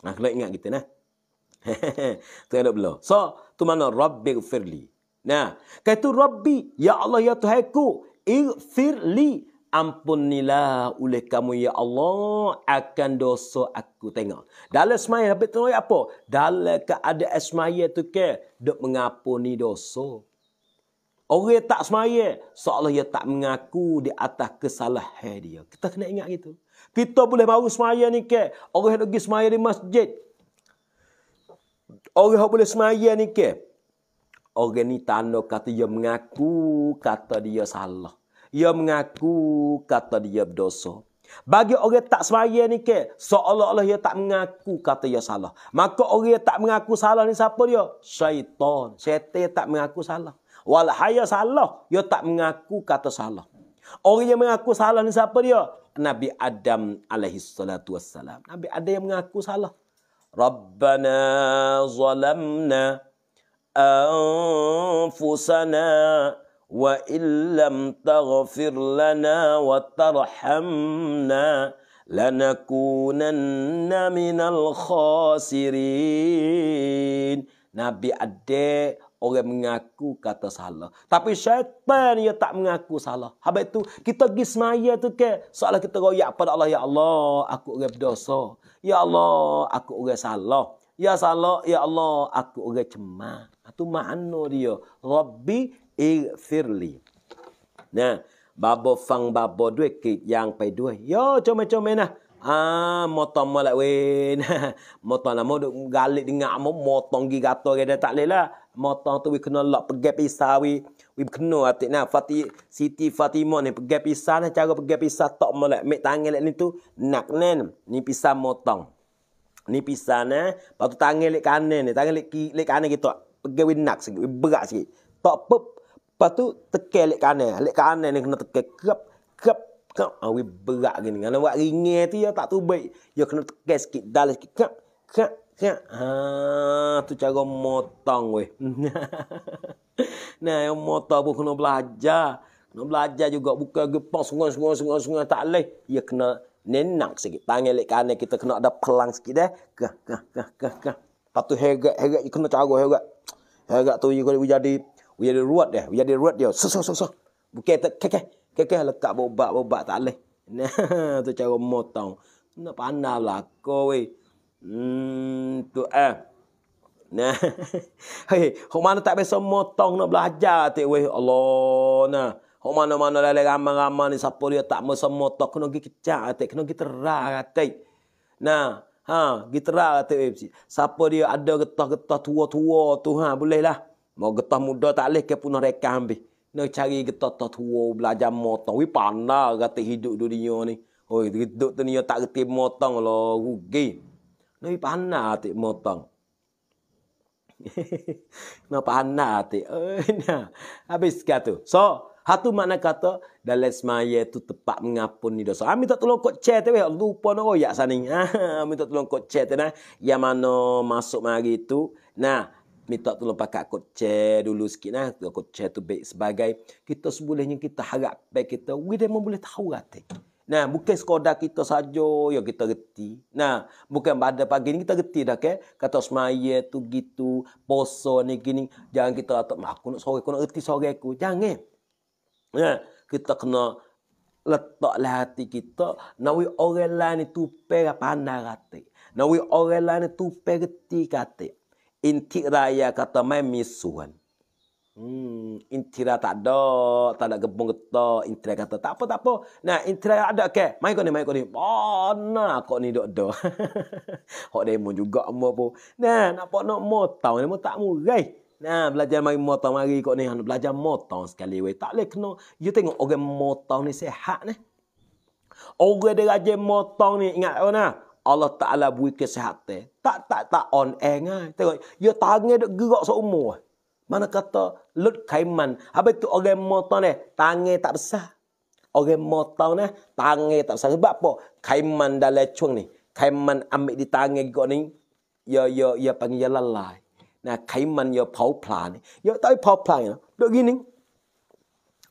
Nah, kena ingat kita nah. tu hidup belo. So, tu mana Rabbi firli. Nah, kata Rabbi, ya Allah ya Tuhanku, ighfirli ampunilah oleh kamu ya Allah akan dosa aku tengok. Dalam semaya habis tu apa? Dalam keadaan semaya tu ke dok mengapuni dosa. Orang yang tak semaya, seolah ia tak mengaku di atas kesalahan dia. Kita kena ingat gitu. Kita boleh baru semaya ni ke? Orang yang pergi semaya di masjid. Orang yang boleh semaya ni ke? Orang ni tanda kata dia mengaku kata dia salah. Dia mengaku kata dia berdosa. Bagi orang yang tak semaya ni ke? Seolah-olah dia tak mengaku kata dia salah. Maka orang yang tak mengaku salah ni siapa dia? Syaitan. Syaitan tak mengaku salah. Walhaya salah. Dia tak mengaku kata salah. Orang yang mengaku salah ni siapa dia? Nabi Adam alaihi salatu wassalam. Nabi Adam yang mengaku salah. Rabbana zalamna anfusana wa illam taghfir lana wa tarhamna lanakunanna minal khasirin. Nabi Adam orang mengaku kata salah. Tapi syaitan dia tak mengaku salah. Habis itu kita pergi semaya tu ke. Soalnya kita royak pada Allah. Ya Allah, aku orang berdosa. Ya Allah, aku orang salah. Ya salah, ya Allah, aku orang cemah. Ha, itu makna dia. Rabbi irfirli. Nah, babo fang babo dua ke yang pai dua. Yo, cuma-cuma nah. Ah, motong malak weh. motong lah. Mau galik dengar, motong gigi kata. Kita tak boleh lah. Motong tu we kena lock pergi pisah we we kena atik nah Fatih Siti Fatimah ni pergi pisah ni cara pergi pisah tak molek mik tangan lek ni tu nak nen ni pisah motong ni pisah ne patu tangan lek kanan ni tangan lek kanan kita pergi we nak sikit we berat sikit tak pep patu teke lek kanan lek kanan ni kena teke kep kep kep ah we berat gini kalau buat ringan tu ya tak tu baik ya kena teke sikit dal sikit kep kep Siap. Ha, tu cara motong weh. nah, yang motor pun kena belajar. Kena belajar juga. buka gepak sungai-sungai-sungai-sungai tak boleh. Ya kena nenang sikit. Tangan lek kerana kita kena ada pelang sikit dah. Eh. Kah, kah, kah, kah, kah. Lepas tu herat, herat kena cara herat. Herat tu juga boleh jadi, boleh jadi ruat eh. dia. Boleh jadi ruat dia. Sosok, sosok. Bukan tak, kekeh. Kekeh lekat bobak, bobak tak boleh. Nah, tu cara motong. Nak pandai kau weh tu eh. Nah. Hei, hok mana tak biasa motong nak belajar tik weh Allah nah. Hok mana-mana lele ramai-ramai ni siapa dia tak biasa motong kena gi kecak tik, kena gi terak tik. Nah, ha, gi terak tik weh. Siapa dia ada getah-getah tua-tua tu ha, boleh lah. Mau getah muda tak leh ke punah reka ambil. Nak cari getah-getah tua belajar motong. Wi pandai kata hidup dunia ni. Oi, hidup dunia tak reti motong lah, rugi. Nabi panah hati motong. Nabi panah hati. Oh, Habis kata. So, hatu makna kata, dalam semaya itu tepat mengapun ni dosa. Amin tak tolong kot cet. Eh. Lupa nak royak sana. Ah, Amin tak tolong kot cet. Nah. Yang mana masuk mari itu. Nah, minta tolong pakai kot cet dulu sikit. Nah. Kot cet itu baik sebagai. Kita sebolehnya kita harap baik kita. Kita boleh tahu hati. Kita tahu hati. Nah, bukan sekadar kita saja yang kita reti. Nah, bukan pada pagi ini kita reti dah ke. Kata semaya tu gitu, poso ni gini. Jangan kita kata, lah, aku nak sore, aku nak reti sore aku. Jangan. Nah, kita kena letaklah hati kita. Nawi orang lain itu pera pandai kata. Nawi orang lain itu pera reti kata. Intik raya kata main misuan. Hmm, intira tak ada, tak ada gebung kata, intira kata tak apa tak apa. Nah, intira ada ke? Okay. Mai kau ni, mai kau ni. Oh, nah, kau ni dok dok. Hok demo juga mo pun. Nah, nak pak nak motong ni tak murai. Nah, belajar mari motong mari kau ni hendak belajar motong sekali Wei, Tak leh kena. You tengok orang motong ni sehat ni. Orang dia rajin motong ni ingat apa nah? Allah Taala buik kesehatan. Tak tak tak on air ngai. Tengok, you tangan dok gerak seumur. Mana kata lut kaiman. Apa itu orang motor ni? Tangan tak besar. Orang motor ni, tangan tak besar. Sebab apa? Kaiman dah lecung ni. Kaiman ambil di tangan juga ni. Ya, ya, ya panggil ya lalai. Nah, kaiman ya pau pelan ni. Ya, tapi pau pelan ni. Lah. Duk gini.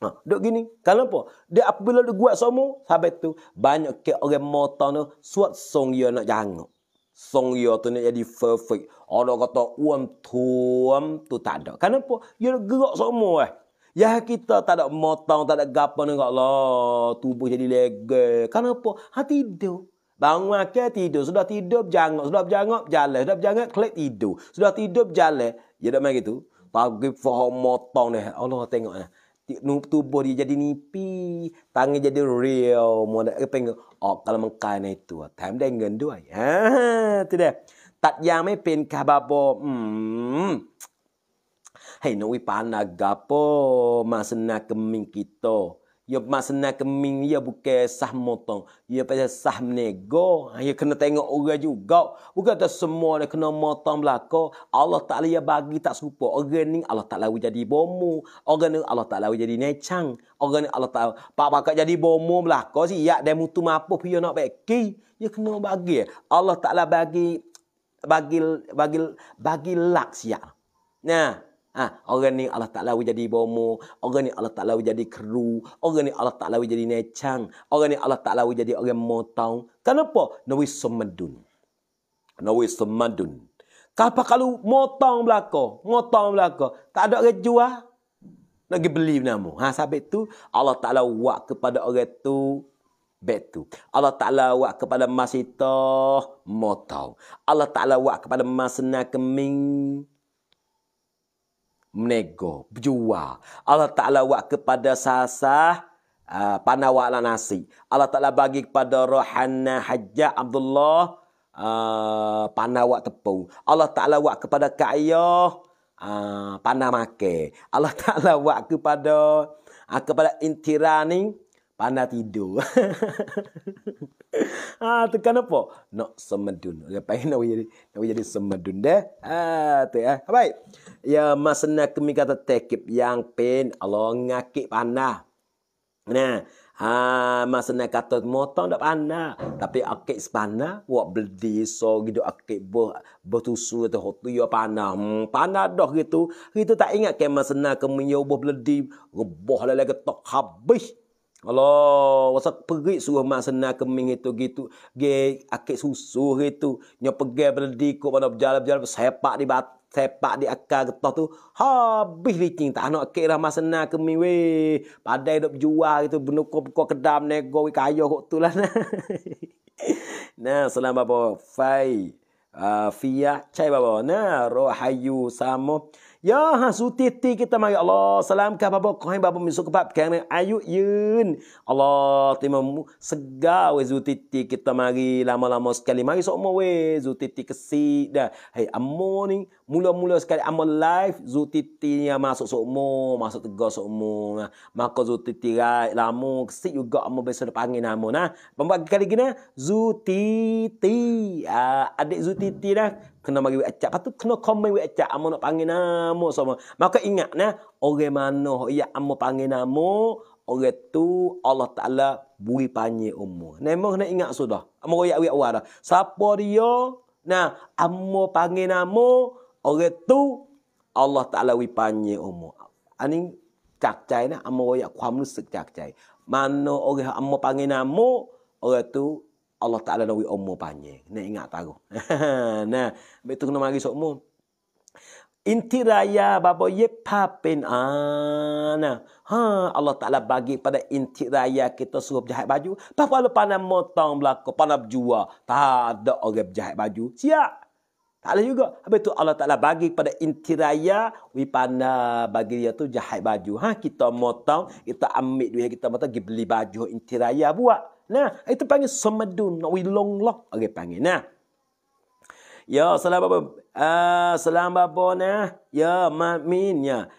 Ha, duk gini. Kalau apa? Dia apabila dia buat semua, habis tu, banyak ke orang motor ni, suat song ya nak jangkuk song yo tu nak jadi perfect. Orang kata uam tuam tu tak ada. Kenapa? Ya gerak semua eh. Ya kita tak ada motong, tak ada gapa dengan Allah. Tubuh jadi lega. Kenapa? Ha tidur. Bangun ke tidur. Sudah tidur, jangan. Sudah jangan jalan. Sudah jangan klik tidur. Sudah tidur, jalan. Ya tak macam itu. Pagi faham motong ni. Allah tengok ni. Eh. Tubuh dia jadi nipi. Tangan jadi real. Mereka tengok. ออกกำลังกายในตัวแถมได้เงินด้วยฮ่าทีเด็ดตัดยางไม่เป็นคาบาโบอืมให้นวิปานากาโปมาสนากมิงกิโต Ya masna keming ya buka sah motong. Ya pasal sah nego, Ya kena tengok orang juga. Bukan tak semua dia kena motong belaka. Allah Ta'ala ya bagi tak serupa. Orang ni Allah Ta'ala jadi bomu. Orang ni Allah Ta'ala jadi necang. Orang ni Allah Ta'ala. Pak pakak jadi bomu belaka sih. Ya dia mutu mapuh. Ya nak beki. Ya kena bagi. Allah Ta'ala bagi. Bagi. Bagi. Bagi laks ya. Nah. Ah, ha, orang ni Allah Taala jadi bomo, orang ni Allah Taala jadi kru, orang ni Allah Taala jadi necang, orang ni Allah Taala jadi orang motong. Kenapa? Nawi sumadun, Nawi sumadun. Kenapa kalau motong belaka? Motong belaka. Tak ada orang jual. Nak pergi beli namu. Ha, sampai tu Allah Taala buat kepada orang tu betul. Allah Ta'ala wak kepada mas motong. Allah Ta'ala wak kepada mas nak menego, berjual. Allah Ta'ala buat kepada sasah, Uh, ah, pandai wala nasi. Allah Ta'ala bagi kepada rohana hajjah Abdullah uh, ah, pandai wak tepung. Allah Ta'ala wak kepada kaya uh, ah, pandai makan. Allah Ta'ala wak kepada uh, kepada intira ni tidur. ha, tekan apa? Nak semedun. Lepas ini nak jadi, nak jadi semedun deh. Ha, tu ya. Ha, baik. Ya, masa kami kata tekip yang pen. Allah ngakik panah. Nah. Ha, masa nak kata motong tak panah. Tapi akik sepanah. Wak beli so gitu akik buh. Bertusu atau hotu yo panah. Hmm, panah dah gitu. Gitu tak ingat ke masa kami yo buh beli. Reboh lelah ketok habis. Allah, wasap pergi suruh mak sena keming itu gitu. Ge akik susu itu. Nyo pegai berdi ko pada berjalan-jalan sepak di bat sepak di akar getah tu. Habis licin tak anak akik dah mak sena keming we. Padai dok jual gitu benuk-benuk kedam nego we kayo kok tulah. Nah, ah, nah selama apa? Fai. Uh, cai bawa. Nah, rohayu Samo. Ya ha su titi kita mari Allah salam ke apa kau hai babo misuk kebab kan ayu yun. Allah terima sega we su titi kita mari lama-lama sekali mari sok mo we su titi kesi dah. Hai amo ni mula-mula sekali amo live su titi ya masuk sok mo masuk tegar sok mo. Maka su titi rai lama kesi juga amo besok panggil nama nah. Pembagi kali gini su titi. Uh, ah, adik su titi dah kena mari wek acak tu kena komen wek acak amo nak panggil nama sama maka ingat nah orang mana yang amo panggil nama orang tu Allah Taala bui panye umur nemo nak ingat sudah amo royak wek awal dah siapa dia nah amo panggil nama orang tu Allah Taala bui panye umur ani cak cai nah amo royak kuam rusuk cak cai mano orang amo panggil nama orang tu Allah Ta'ala dah wik panjang. Ini ingat tak aku. nah, betul tu kena mari sokmu. Inti raya bapa ye papin. Ah, Ha, Allah Ta'ala bagi pada inti raya kita suruh berjahat baju. Tak apa panah motong belakang, panah berjual. Tak ada orang berjahat baju. Siap. Tak ada juga. Habis tu Allah Ta'ala bagi pada inti raya. We pandah bagi dia tu jahat baju. Ha, kita motong, kita ambil duit kita motong. Kita beli baju inti raya buat. Nah, itu panggil semedun nak wilong lah. Okey, panggil. Nah. Ya, salam apa? Uh, salam apa nah? Ya, makmin ya.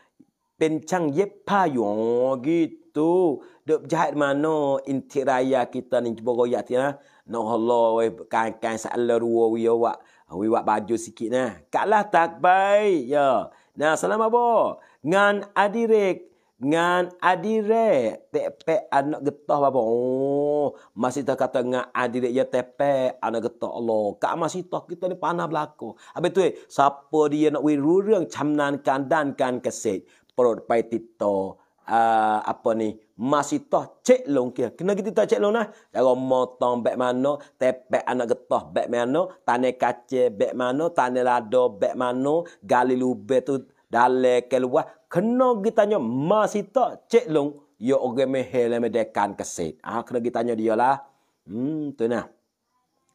Pencang ye payung oh, gitu. Dok jahat mano intiraya kita ni cuba royak ti nah. No Allah we kan kan salah ruwa we awak. Ya, ah, we wak baju sikit nah. Kalah tak baik ya. Nah, salam apa? Ngan adirek ngan adire tepe anak getah bapa oh masih tak kata ngan adire ya tepe anak getah Allah kak masih tak kita ni panah belako apa tu eh? siapa dia nak wiru reng camnan kan dan kan keset perut pai tito ah, apa ni masih tak cek long kia kena kita tak cek long nah jago motong bek mano tepe anak getah bek mano tane kace bek mano tane lado bek mano gali lube tu dale keluar, kena kita nyo masita cek long yo oge me me dekan kesit ah kena kita nyo dia lah hmm tu nah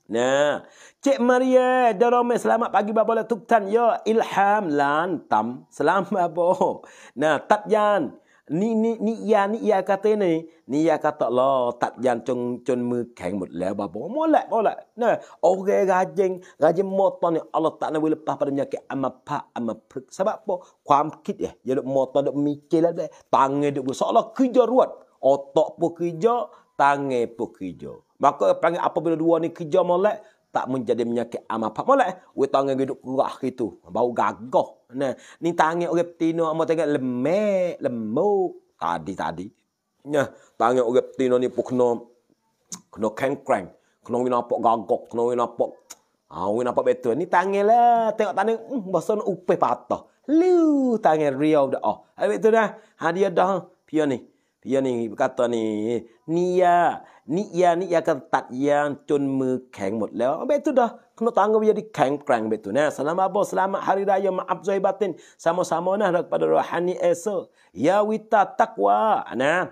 nah cek maria darome selamat pagi babo le tuktan yo ilham lantam selamat bo nah tatyan นี่นี่นิยานิยากาเตนี่นิยากาตะลอตัดยานจนจนมือแข็งหมดแล้วบาบอมอแหละบอแหละเนี่ยโอเคกาเจงกาเจงมอตอนเนี่ยอัลลอฮ์ตะนะวิลปะปะดมยาเกอมาพะอมาพึกสบะปอความคิดเนี่ยเยอะมอตอนมีเจลได้ตังเงินเดือดสอลอคือจรวดออตอปุคือจตังเงินปุคือจ Maka panggil apabila dua ni kerja molek, tak menjadi menyakit ama pak molek we tangan hidup kurah gitu bau gagah nah ni tangan orang betina ama tengok lemek lembut tadi tadi nah tangan orang betina ni pun kena kena kengkrang kena wina pak gagok kena wina pak ah wina pak betul ni tangan lah tengok tangan hmm, bahasa upeh patah lu tangan real dah oh betul dah hadiah dah pian ni dia ya ni kata ni niya niya niya kan tak yang cun mu keng mut leh. Oh betul dah. Kena tangga dia di keng kerang betul. Nah, selamat bos, selamat hari raya maaf zahir batin. Sama-sama nah kepada rohani esok. Ya wita takwa. Nah,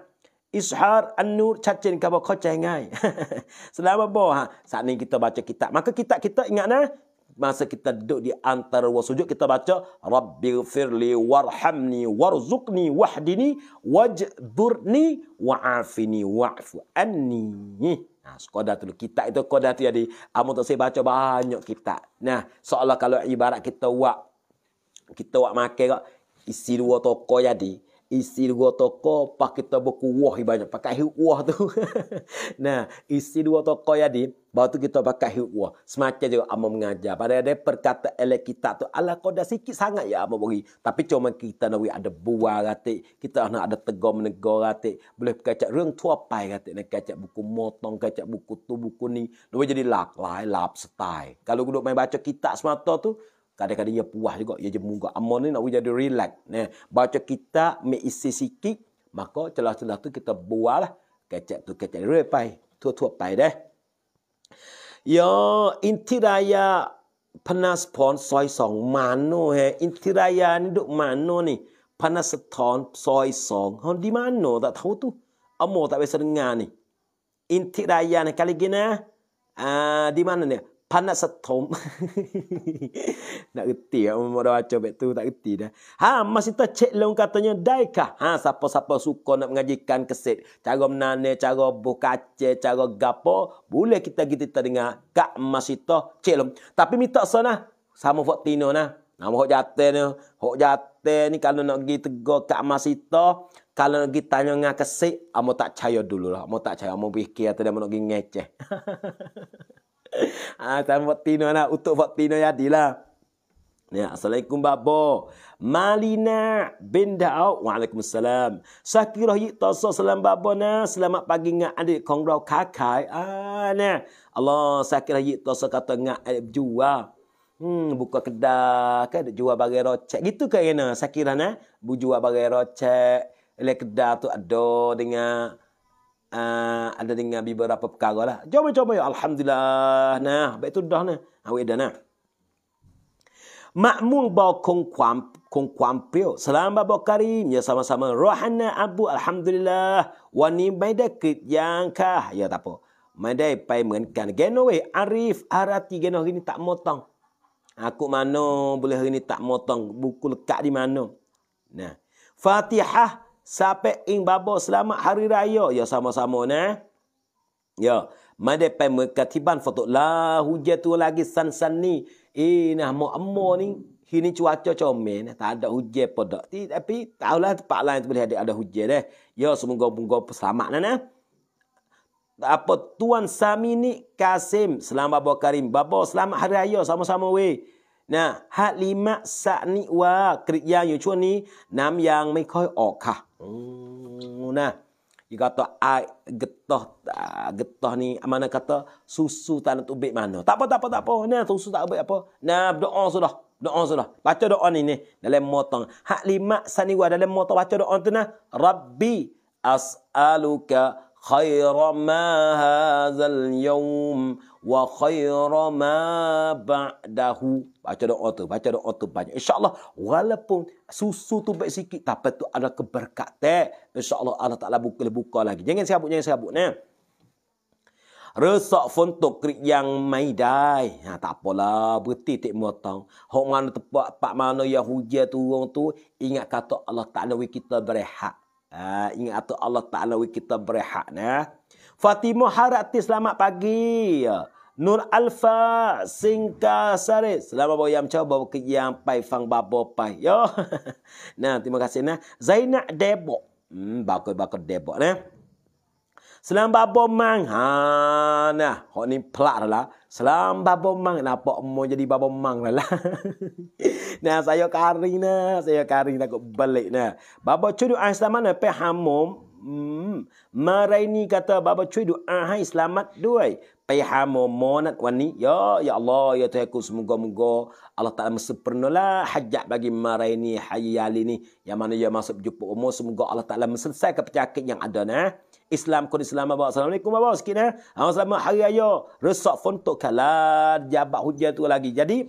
Ishar anur nur Cacin kau cengai. Selamat bos. Ha, saat ni kita baca kitab Maka kitab kita ingat nah? masa kita duduk di antara dua sujud kita baca rabbighfirli warhamni warzuqni wahdini wajdurni wa'afini wa'fu anni nah sekadar tu kitab itu kodah tu jadi amun tak saya baca banyak kitab nah seolah kalau ibarat kita buat kita buat makan isi dua toko jadi isi dua toko pak kita berkuah banyak pakai hiu kuah tu nah isi dua toko ya di baru tu kita pakai hiu kuah semacam juga amam mengajar pada ada perkata elek kita tu ala kau dah sikit sangat ya amam bagi tapi cuma kita nak ada buah rati kita nak ada tegur menegur rati boleh kacak reng tua pai rati nak kacak buku motong kacak buku tu buku ni nak jadi lak lai lap setai kalau duduk main baca kitab semata tu kadang-kadang dia puas juga dia jemu juga amon ni nak jadi relax ne baca kita mengisi sikit maka celah-celah tu kita buah lah kecek tu kecek rui pai tu-tu pai deh Yo ya, intiraya panas pon soy song mano he intiraya ni duk mano ni panas thon soy song ha di mano tak tahu tu amo tak biasa dengar ni intiraya ni kali gini ha? ah di mana ni panas setom. Nak reti lah. Mereka dah baca back tu. Tak reti dah. Ha, masih tak cek long katanya. Daikah? Ha, siapa-siapa suka nak mengajikan kesit. Cara menane, cara bukace, cara gapo. Boleh kita kita terdengar. Kak masih tak cek long. Tapi minta sana. Lah. Sama tino na, Nama Hok Jatah ni. Hok Jatah ni kalau nak pergi tegur Kak Masito. Kalau nak pergi tanya dengan kesik. Amo tak caya dulu lah. Amo tak caya. Amo fikir atau dia nak pergi ngeceh. Ah, ha, tanpa tino nak untuk buat tino ya lah, dila. Ya, assalamualaikum babo. Malina bin Daud. Waalaikumsalam. Sakirah yik tasa salam babo na. Selamat pagi ngak adik kongrau kakai. Ah, na. Allah, sakirah yik tasa kata ngak adik jual. Hmm, buka kedai kan jual bagai rocek. Gitu ke kena sakirah na? Bu jual bagai rocek. Lek kedai tu ada dengan uh, ada dengan beberapa perkara lah. Cuba cuba ya alhamdulillah nah baik tu dah nah. Awak ah, dah nah. Makmum ba kong kwam kong kwam pio. Salam ba karim ya sama-sama rohana abu alhamdulillah. Wani mai dekat yang kah ya tak apa. Mai dai pai mengenkan genowe arif arati geno ni tak motong. Aku mano boleh hari ni tak motong buku lekat di mana. Nah. Fatihah Sape ing babo selamat hari raya. Ya sama-sama ne. Eh? Ya. Mada pai foto fotok hujan hujatu lagi san-sani. Eh nah mau amma ni. Ini cuaca comel. Eh? Tak ada hujan pada. Tapi tahulah tempat lain boleh ada, ada hujan deh. Ya semoga-moga selamat ne. Apa Tuan Samini Kasim. Selamat babo karim. Babo selamat hari raya sama-sama we. นะฮาลิมะสนิวากริยาอยู่ช่วงนี้น้ำยางไม่ค่อยออกค่ะนะอีกตัวไอเกตโตะเกตโตะนี่อามานะกตโตสุสุตานตุเบมานะตับปะตับปะตับปะเนี่ยสุสุตานตุเบปะนะดูอ้อนสุดละดูอ้อนสุดละบัจจุดอ้อนนี่เนี่ยดัลเลมมอตังฮาลิมะสนิวาดัลเลมมอตบัจจุดอ้อนตัวนะรับบีอัสอาลุกะ خير ما هذا اليوم wa khaira ma ba'dahu. Baca doa tu, baca doa tu banyak. InsyaAllah, walaupun susu tu baik sikit, tapi tu ada keberkatan. InsyaAllah, Allah Ta'ala boleh buka lagi. Jangan sabuk, jangan sabuk. Nah. Resok pun krik yang maidai. Ha, tak apalah. Berti tak muatang. Hak mana tempat, pak mana Yahudi turun tu. Ingat kata Allah Ta'ala wik kita berehat. Ha, ingat kata Allah Ta'ala wik kita berehat. Nah. Fatimah harap selamat pagi. Nur Alfa Singka Sari. Selamat bawa yang cakap bawa ke yang pai fang babo pai. Yo. nah, terima kasih nah. Zainak Debo, Hmm, bakul bakul Debok nah. Selamat babo mang. Ha nah, hok ni pelak dah lah. Selamat babo mang. nak Napa mau jadi babo mang dah lah. nah, saya karing nah. Saya karing takut balik nah. Babo curu aslaman nah. pe hamum. Hmm. Maraini kata Baba cuy doa selamat duai payhamo monat wani ya ya Allah ya Tuhan ku semoga-moga Allah Taala mesepernolah hajat bagi marai ini hayal ini yang mana ia masuk jumpa umur semoga Allah Taala menyelesaikan penyakit yang ada na ha. Islam kun Islam abah assalamualaikum abah sikit eh ha. abah sama hari ayo resok fontok kala jabat hujan tu lagi jadi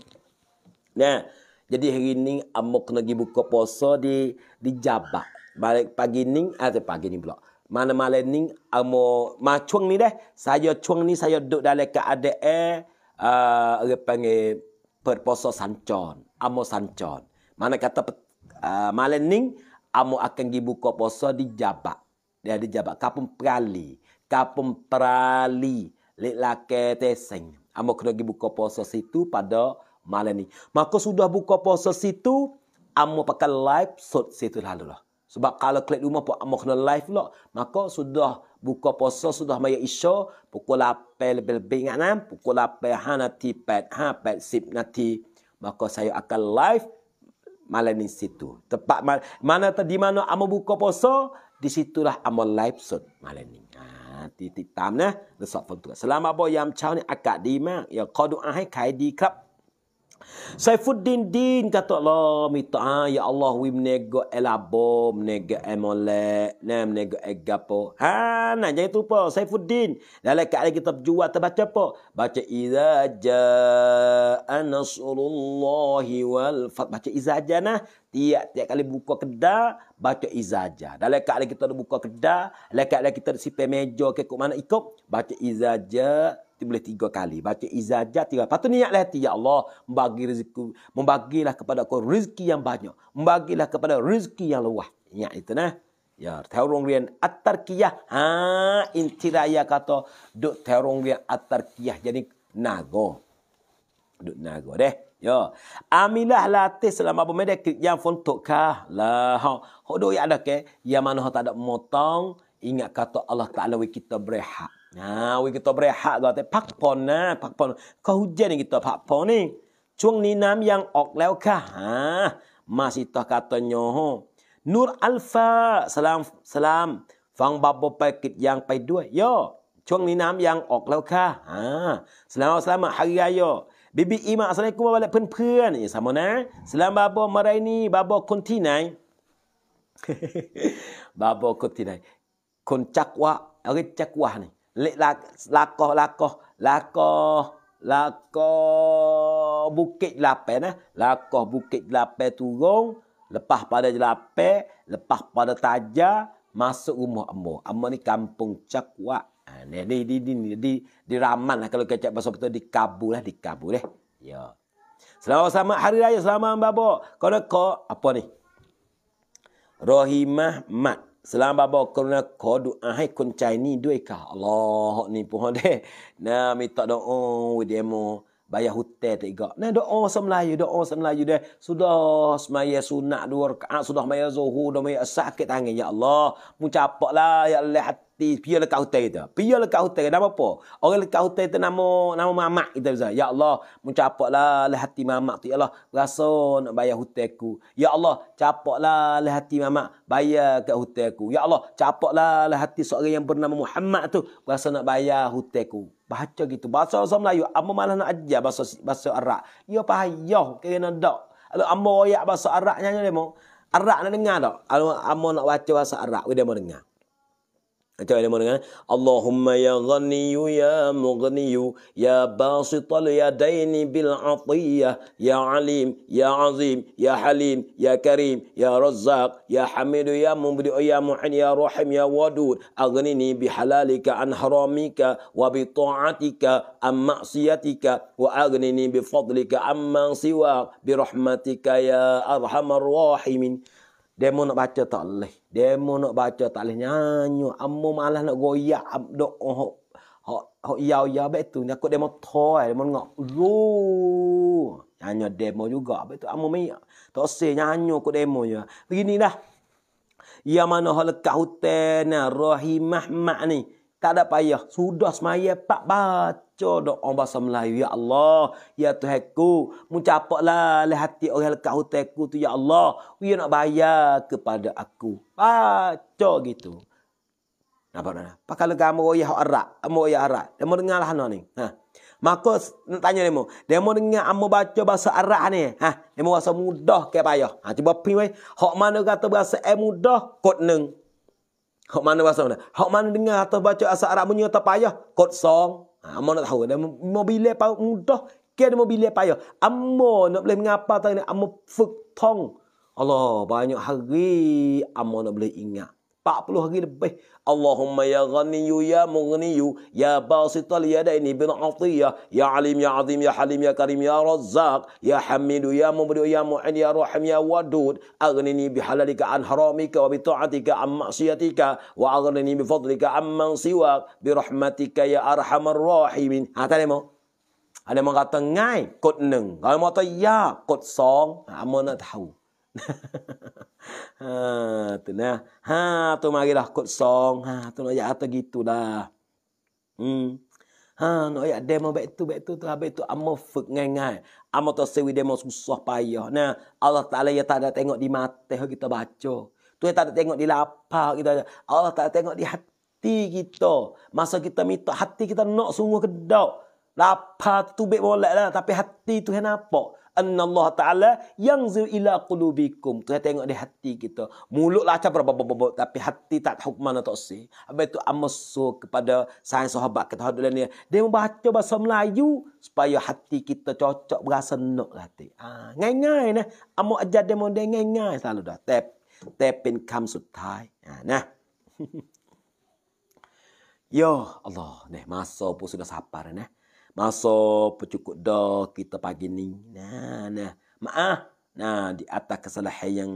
nah jadi hari ni amuk nak buka puasa di di jabat balik pagi ni atau ah, pagi ni pula mana malam ni amo uh, macung ni deh saya cuang ni saya duduk dalam keadaan uh, panggil perposo sancon amo sancon mana kata uh, malam ni amo akan gi buka poso di jabak dia di jabak kapum prali kapum prali lek lake teseng amo kena gi buka poso situ pada malam ni maka sudah buka poso situ amo pakai live shot situ lalu lah sebab kalau klik rumah pun amok kena live pula. Maka sudah buka puasa sudah maya isya. Pukul 8 lebih-lebih ingat kan? Pukul 8 ha nanti 8 ha 8 sip nanti. Maka saya akan live malam di situ. Tepat mal mana tadi mana amok buka puasa. Di situlah amok live sud malam ni. Ha, titik tam nah. Resort pun tu. Selama apa yang macam ni akak di mak. Ya kau doa hai kai di kerap. Saifuddin Din kata Allah minta ah, ya Allah wim nego elabo nego emole nem nego egapo. Ha nah jangan terlupa Saifuddin dalam kat kitab jua terbaca apa? Baca iza ja anasullahi wal fat baca iza ja nah tiap tiap kali buka kedai baca iza ja. Dalam kat kita buka kedai, dalam kat kita sipai meja ke kok mana ikut baca iza ja boleh tiga kali. Baca izajat tiga kali. Lepas tu niatlah hati. Ya Allah, membagi rezeki. Membagilah kepada aku rezeki yang banyak. Membagilah kepada rezeki yang luas. Niat itu nah. Ya, terong rian at-tarkiyah. Ha, intiraya kata. Duk terong rian at-tarkiyah. Jadi, nago. Duk nago deh. Ya. Amilah latih selama pemeda yang fontok kah. Lah. Hodoh yang ada ke. Yang mana tak ada motong. Ingat kata Allah Ta'ala kita berehat. Nah, we kita berehat ก็แต่พักผ่อนนะพักผ่อนก็หุ่นเจนี่ kita พักผ่อนนี่ช่วงนี้น้ำยังออกแล้วค่ะฮะ masih tak kata nyoho Nur Alfa salam salam ฟังบับบอไปกิดยังไปด้วยย่อช่วงนี้น้ำยังออกแล้วค่ะฮะสลามสลามฮาริยาโยบิบิอิมาอัสลามกุมาวะเลเพื่อนเพื่อนอย่าสมนะสลามบับบอมาไรนี่บับบอคนที่ไหนบับบอคนที่ไหนคนจักวะอะไรจักวะนี่ lakoh lakoh lakoh lakoh bukit lape nah lakoh bukit lape turun lepas pada lape lepas pada taja masuk rumah ambo ambo ni kampung cakwa ha, ni di di di di, di raman lah kalau kecak bahasa betul di kabul lah di kabul eh ya selamat sama hari raya selamat babo kono ko apa ni rohimah mat สลามบาบอกรุณาขอดูอาให้คนใจนี้ด้วยค่ะอัลลอฮ์นี่พ่อเด้นะมีตอดอโอวิเดโมบายาฮุตเตติกะนะดอโอสมลายดอโอสมลายเดสุดอสมายสุนนะดูรกะสุดอมายซูฮูดอมายอัสซะกะตางยาอัลลอฮ์มุจาปะลายัลลฮะ di pia lekat hutan kita. Pia lekat hutan kita apa? Orang lekat hutan kita nama nama mamak kita bisa. Ya Allah, mencapaklah le hati mamak tu. Ya Allah, rasa nak bayar hutanku. Ya Allah, capaklah le hati mamak bayar kat hutanku. Ya Allah, capaklah le hati seorang yang bernama Muhammad tu rasa nak bayar hutanku. Baca gitu. Bahasa bahasa Melayu, apa malah nak ajar bahasa bahasa Arab. Ya payah kerana dak. Kalau ambo bahasa Arabnya ni mo. Arab nak dengar tak? Kalau ambo nak baca bahasa Arab, dia mau dengar. Itu yang dimana Allahumma ya ghaniyu ya mughniyu ya basital ya yadaini bil atiyah ya alim ya azim ya halim ya karim ya razzaq ya hamidu ya mubdi ya muhin ya rahim ya wadud agnini bi halalika an haramika wa bi ta'atika am ma'siyatika wa aghnini bi fadlika amman siwa bi rahmatika ya arhamar rahimin Demo nak baca tak boleh. Demo nak baca tak boleh. Nyanyu. Amu malah nak goyak. abdo Oh, oh, oh, yau yau betul. Nak demo toy. Demo nak. Ruh. Nyanyu demo juga. Betul. Amu mi. Tak se nyanyu kot demo je. Begini dah. Ya mana hal kahutena rahimah mak ni. Tak ada payah. Sudah semaya pak bat baca doa bahasa Melayu. Ya Allah, ya Tuhan ku. Mencapaklah le hati orang lekat kau ku tu. Ya Allah, dia nak bayar kepada aku. Baca gitu. Nampak mana? Pakal lega moya arak, moya arak. Dia mau dengar lah ni. Ha. Maka nak tanya demo. Demo dengar amo baca bahasa Arab ni. Ha, demo rasa mudah ke payah? Ha, cuba pin wei. Hak mana kata bahasa eh mudah kod neng. Hok mana bahasa mana? Hok mana dengar atau baca bahasa Arab punya tak payah? Kod song. Ha, Amma nak tahu. Mobil lepa mudah. Kena mobil lepa ya. Amma nak boleh mengapa tadi ni. Amma fuk tong. Allah banyak hari. Amma nak boleh ingat. 40 hari lebih. Allahumma ya ghaniyu ya mughniyu ya basital yadaini bin atiyah ya alim ya azim ya halim ya karim ya razzaq ya hamidu ya mubri ya mu'in ya rahim ya wadud Agnini bihalalika an haramika wa bi an ma'siyatika wa agnini bi fadlika amman siwak bi rahmatika ya arhamar rahimin ha talemo ada mengata ngai kot neng kalau mata ya kod song amana ha, tahu ha tu nah. Ha tu mari lah kot song. Ha tu nak ayat gitu dah. Hmm. Ha nak ayat demo back tu back tu tu habis tu amo fuk ngai-ngai. Amo tu sewi demo susah payah. Nah, Allah Taala ya tak ada tengok di mata kita baca. Tu tak ada tengok di lapar kita. Allah tak ada tengok di hati kita. Masa kita minta hati kita nak sungguh kedok. Lapar tu baik boleh lah. Tapi hati tu kenapa? Allah Ta'ala yang zil ila qulubikum. Tu saya tengok di hati kita. Mulut lah macam berapa -berapa, tapi hati tak tahu ke mana tak si. Habis tu amasu kepada sayang sahabat kita. Dia membaca bahasa Melayu supaya hati kita cocok berasa nak lah hati. Ah, ngai-ngai nah. Amu ajar dia mau ngai-ngai selalu dah. Tap tapin kam sutai. Ah, nah. Yo Allah, nih masa pun sudah sabar nih masa pecukup dah kita pagi ni. Nah, nah. Maaf. Ah. Nah, di atas kesalahan yang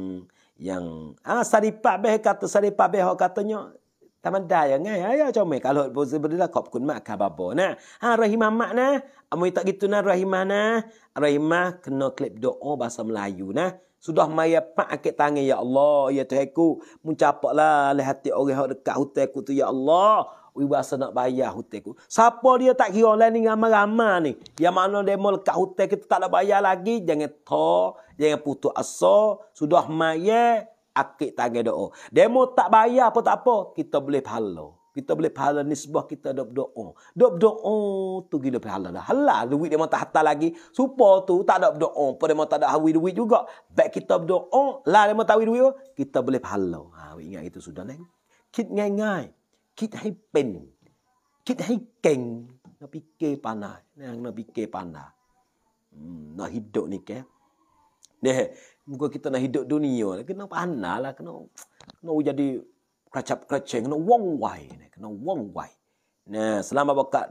yang ah saripak beh kata saripak beh katanya tak taman daya ngai eh, ayo comel kalau boleh berdilah kop kun mak kababo nah ha rahimah mak nah amoi ah, tak gitu nah rahimah nah rahimah kena klip doa bahasa Melayu nah sudah maya pak akik tangi ya Allah ya Tuhanku mencapaklah lehati hati orang hok dekat hutan tu ya Allah berasa nak bayar hutang aku. Siapa dia tak kira online ni ramai-ramai ni. Yang mana dia mau lekat hutang kita tak nak bayar lagi. Jangan tol. Jangan putus asa. Sudah maya. Akik tak ada doa. Dia tak bayar apa tak apa. Kita boleh pahala. Kita boleh pahala ni sebab kita ada berdoa. Ada berdoa tu kita pahala dah. Halah duit dia mau tak hantar lagi. Supaya tu tak ada berdoa. Apa dia mau tak ada hawi duit juga. Baik kita berdoa. Lah dia mau tak hawi duit. Kita boleh pahala. Ha, ingat itu sudah neng. Kita ngai-ngai. คิดให้เป็นคิดให้เก่งนบีเกปานาเนี่ยนบีเกปานาน่ะฮิดโดนี่แกเนี่ยมึงก็คิดน่ะฮิดโดดุนีโอแล้วก็น่ะปานาแล้วก็น่ะน่ะจะดีกระชับกระเฉงน่ะว่องไวเนี่ยน่ะว่องไวเนี่ยสลามะบักกะ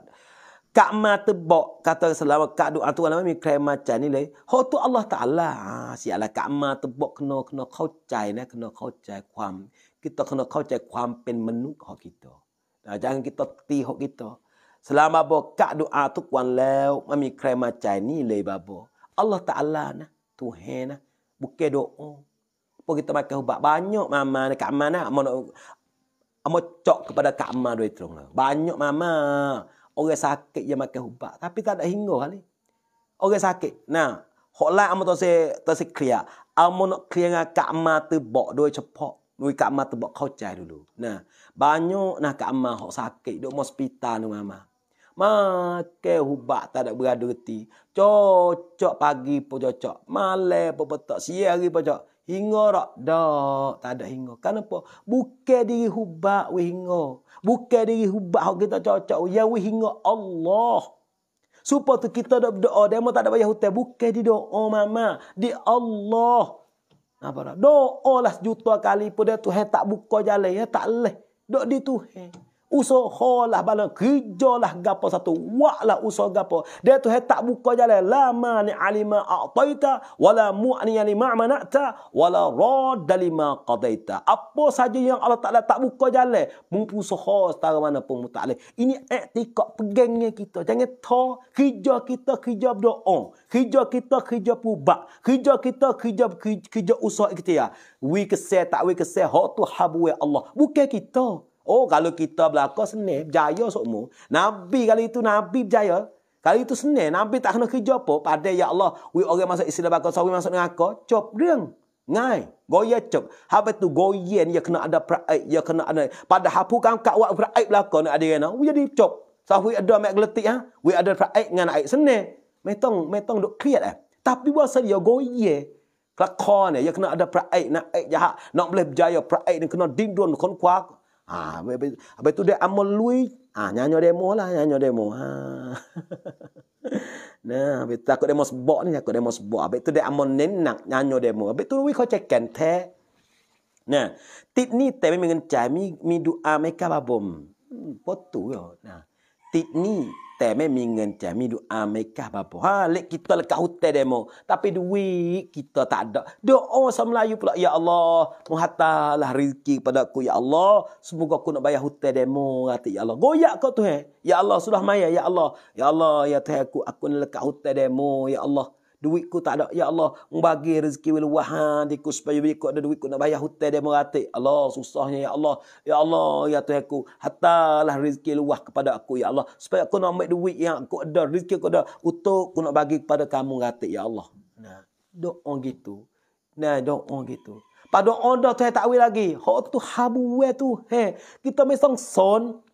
Kak ma tebok kata selawat kak doa ah, tu alam ni kre macam ni leh. Ho tu Allah Taala. Ah, sialah kak ma tebok kena kena kau cai nak kena kau cai kuam. Kita kena kau cai kuam pen menu kau kita. Nah, jangan kita ti hok kita. Selama bo kak doa ah, tu kuan leu mami kre macam ni leh babo. Allah Taala nah tuhan nah bukan doa. Pok kita makan ubat banyak mama nak kak mana nak amo cok kepada kak ma doa itu. Lah. Banyak mama orang sakit yang makan ubat tapi tak ada hingga kali. ni orang sakit nah hola lai amo tose tose kria amo nak kria ngak kama tu bok doi cepok doi kama tu bok kau cai dulu nah banyak nak kama hok sakit dok hospital nu mama Makai hubak tak ada berada reti. Cocok pagi pun cocok. Malai pun betul. Siang hari pun cocok. Hingga tak? Tak. Tak ada hingga. Kenapa? Bukan diri hubak we hingga. Bukan diri hubak kita cocok. Ya we hingga Allah. Supaya tu kita ada doa. Dia mahu tak ada bayar hutang. Bukan di doa mama. Di Allah. Apa tak? Doa lah sejuta kali pun. Dia tu tak buka jalan. Ya, tak leh. Dok di tu. Hey. Usaha lah bala lah gapo satu waklah usaha gapo dia tu tak buka jalan la mani alima ataita wala mu'ni alima manata wala radda lima qadaita apa saja yang Allah Taala tak buka jalan mumpu usaha setara mana pun mutalik ini etika pegangnya kita jangan to kerja kita kerja berdoa kerja kita kerja pubak kerja kita kerja kerja usaha kita ya we kesel tak we kesel hak tu habu Allah bukan kita Oh, kalau kita belakang senih, berjaya semua. Nabi kalau itu, Nabi berjaya. Kalau itu senih, Nabi tak kena kerja apa. Pada ya Allah, we orang masuk istilah belakang, sawi masuk dengan aku. Cop, reng. Ngai. Goya cop. Habis tu goyen, ya kena ada praik. Eh, ya kena ada. Pada hapu kan, kak wak praik belakang. Ada yang nak, jadi cop. So, we ada mak geletik, ha? We ada praik dengan air senih. Metong, metong duk kriat, eh. Tapi bahasa dia goyen. Kelakon, ya. Ya kena ada praik. Eh, nak air jahat. Nak boleh berjaya praik. Ni kena dindun, kena kuat. Ha, habis, tu dia amal lui. Ha, nyanyo demo lah, nyanyo demo. Ha. nah, habis tu aku demo sebok ni, aku demo sebok. Habis tu dia amal nenak nyanyo demo. Habis tu lui kau cekkan teh. Nah, tit ni teh memang cai, mi, mi doa mereka babom. Hmm, potu yo. Nah. ติดนี่แต่ไม่มีเงินจะมีดูอเมริกาบ้าปะฮะเล็กกิตตอเล็กเอาแต่เดโมแต่ไปดูวิกิตตอตัดดูโอสัมลายุพละยาอัลลอฮ์มุฮัตตาลาริกีพดักกูยาอัลลอฮ์สมุกกูนับไปยาหุเตเดโมกติยาอัลลอฮ์โกยักก็ตัวเฮยาอัลลอฮ์สุดหามายาอัลลอฮ์ยาอัลลอฮ์ยาเทฮ์กูอักุนเล็กเอาแต่เดโมยาอัลลอฮ์ duitku tak ada. Ya Allah, bagi rezeki Wil wahan diku supaya aku ada duitku nak bayar hutan dia meratik. Allah, susahnya ya Allah. Ya Allah, ya Tuhan aku, hatalah rezeki luah kepada aku ya Allah. Supaya aku nak ambil duit yang aku ada, rezeki aku ada untuk aku nak bagi kepada kamu meratik ya Allah. Nah, doa gitu. Nah, doa gitu. Pada onda tu tak wei lagi. Hak tu habu we tu. He, kita mesong son.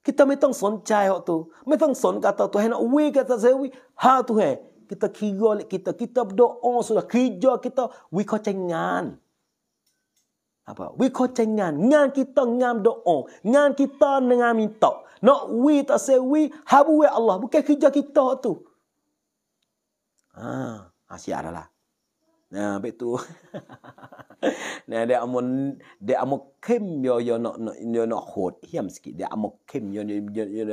Kita mesong son cai hak tu. Mesong son kata tu nak wei kata sewi. Ha tu he kita kira lek kita kita berdoa sudah kerja kita we ko cengan apa we ko cengan ngan kita ngam doa ngan kita ngam minta no we tak se we habu we Allah bukan kerja kita tu ah asy adalah nah betu nah dia amun dia amuk kem yo yo no no yo no hot hiam sikit dia amuk kem yo yo yo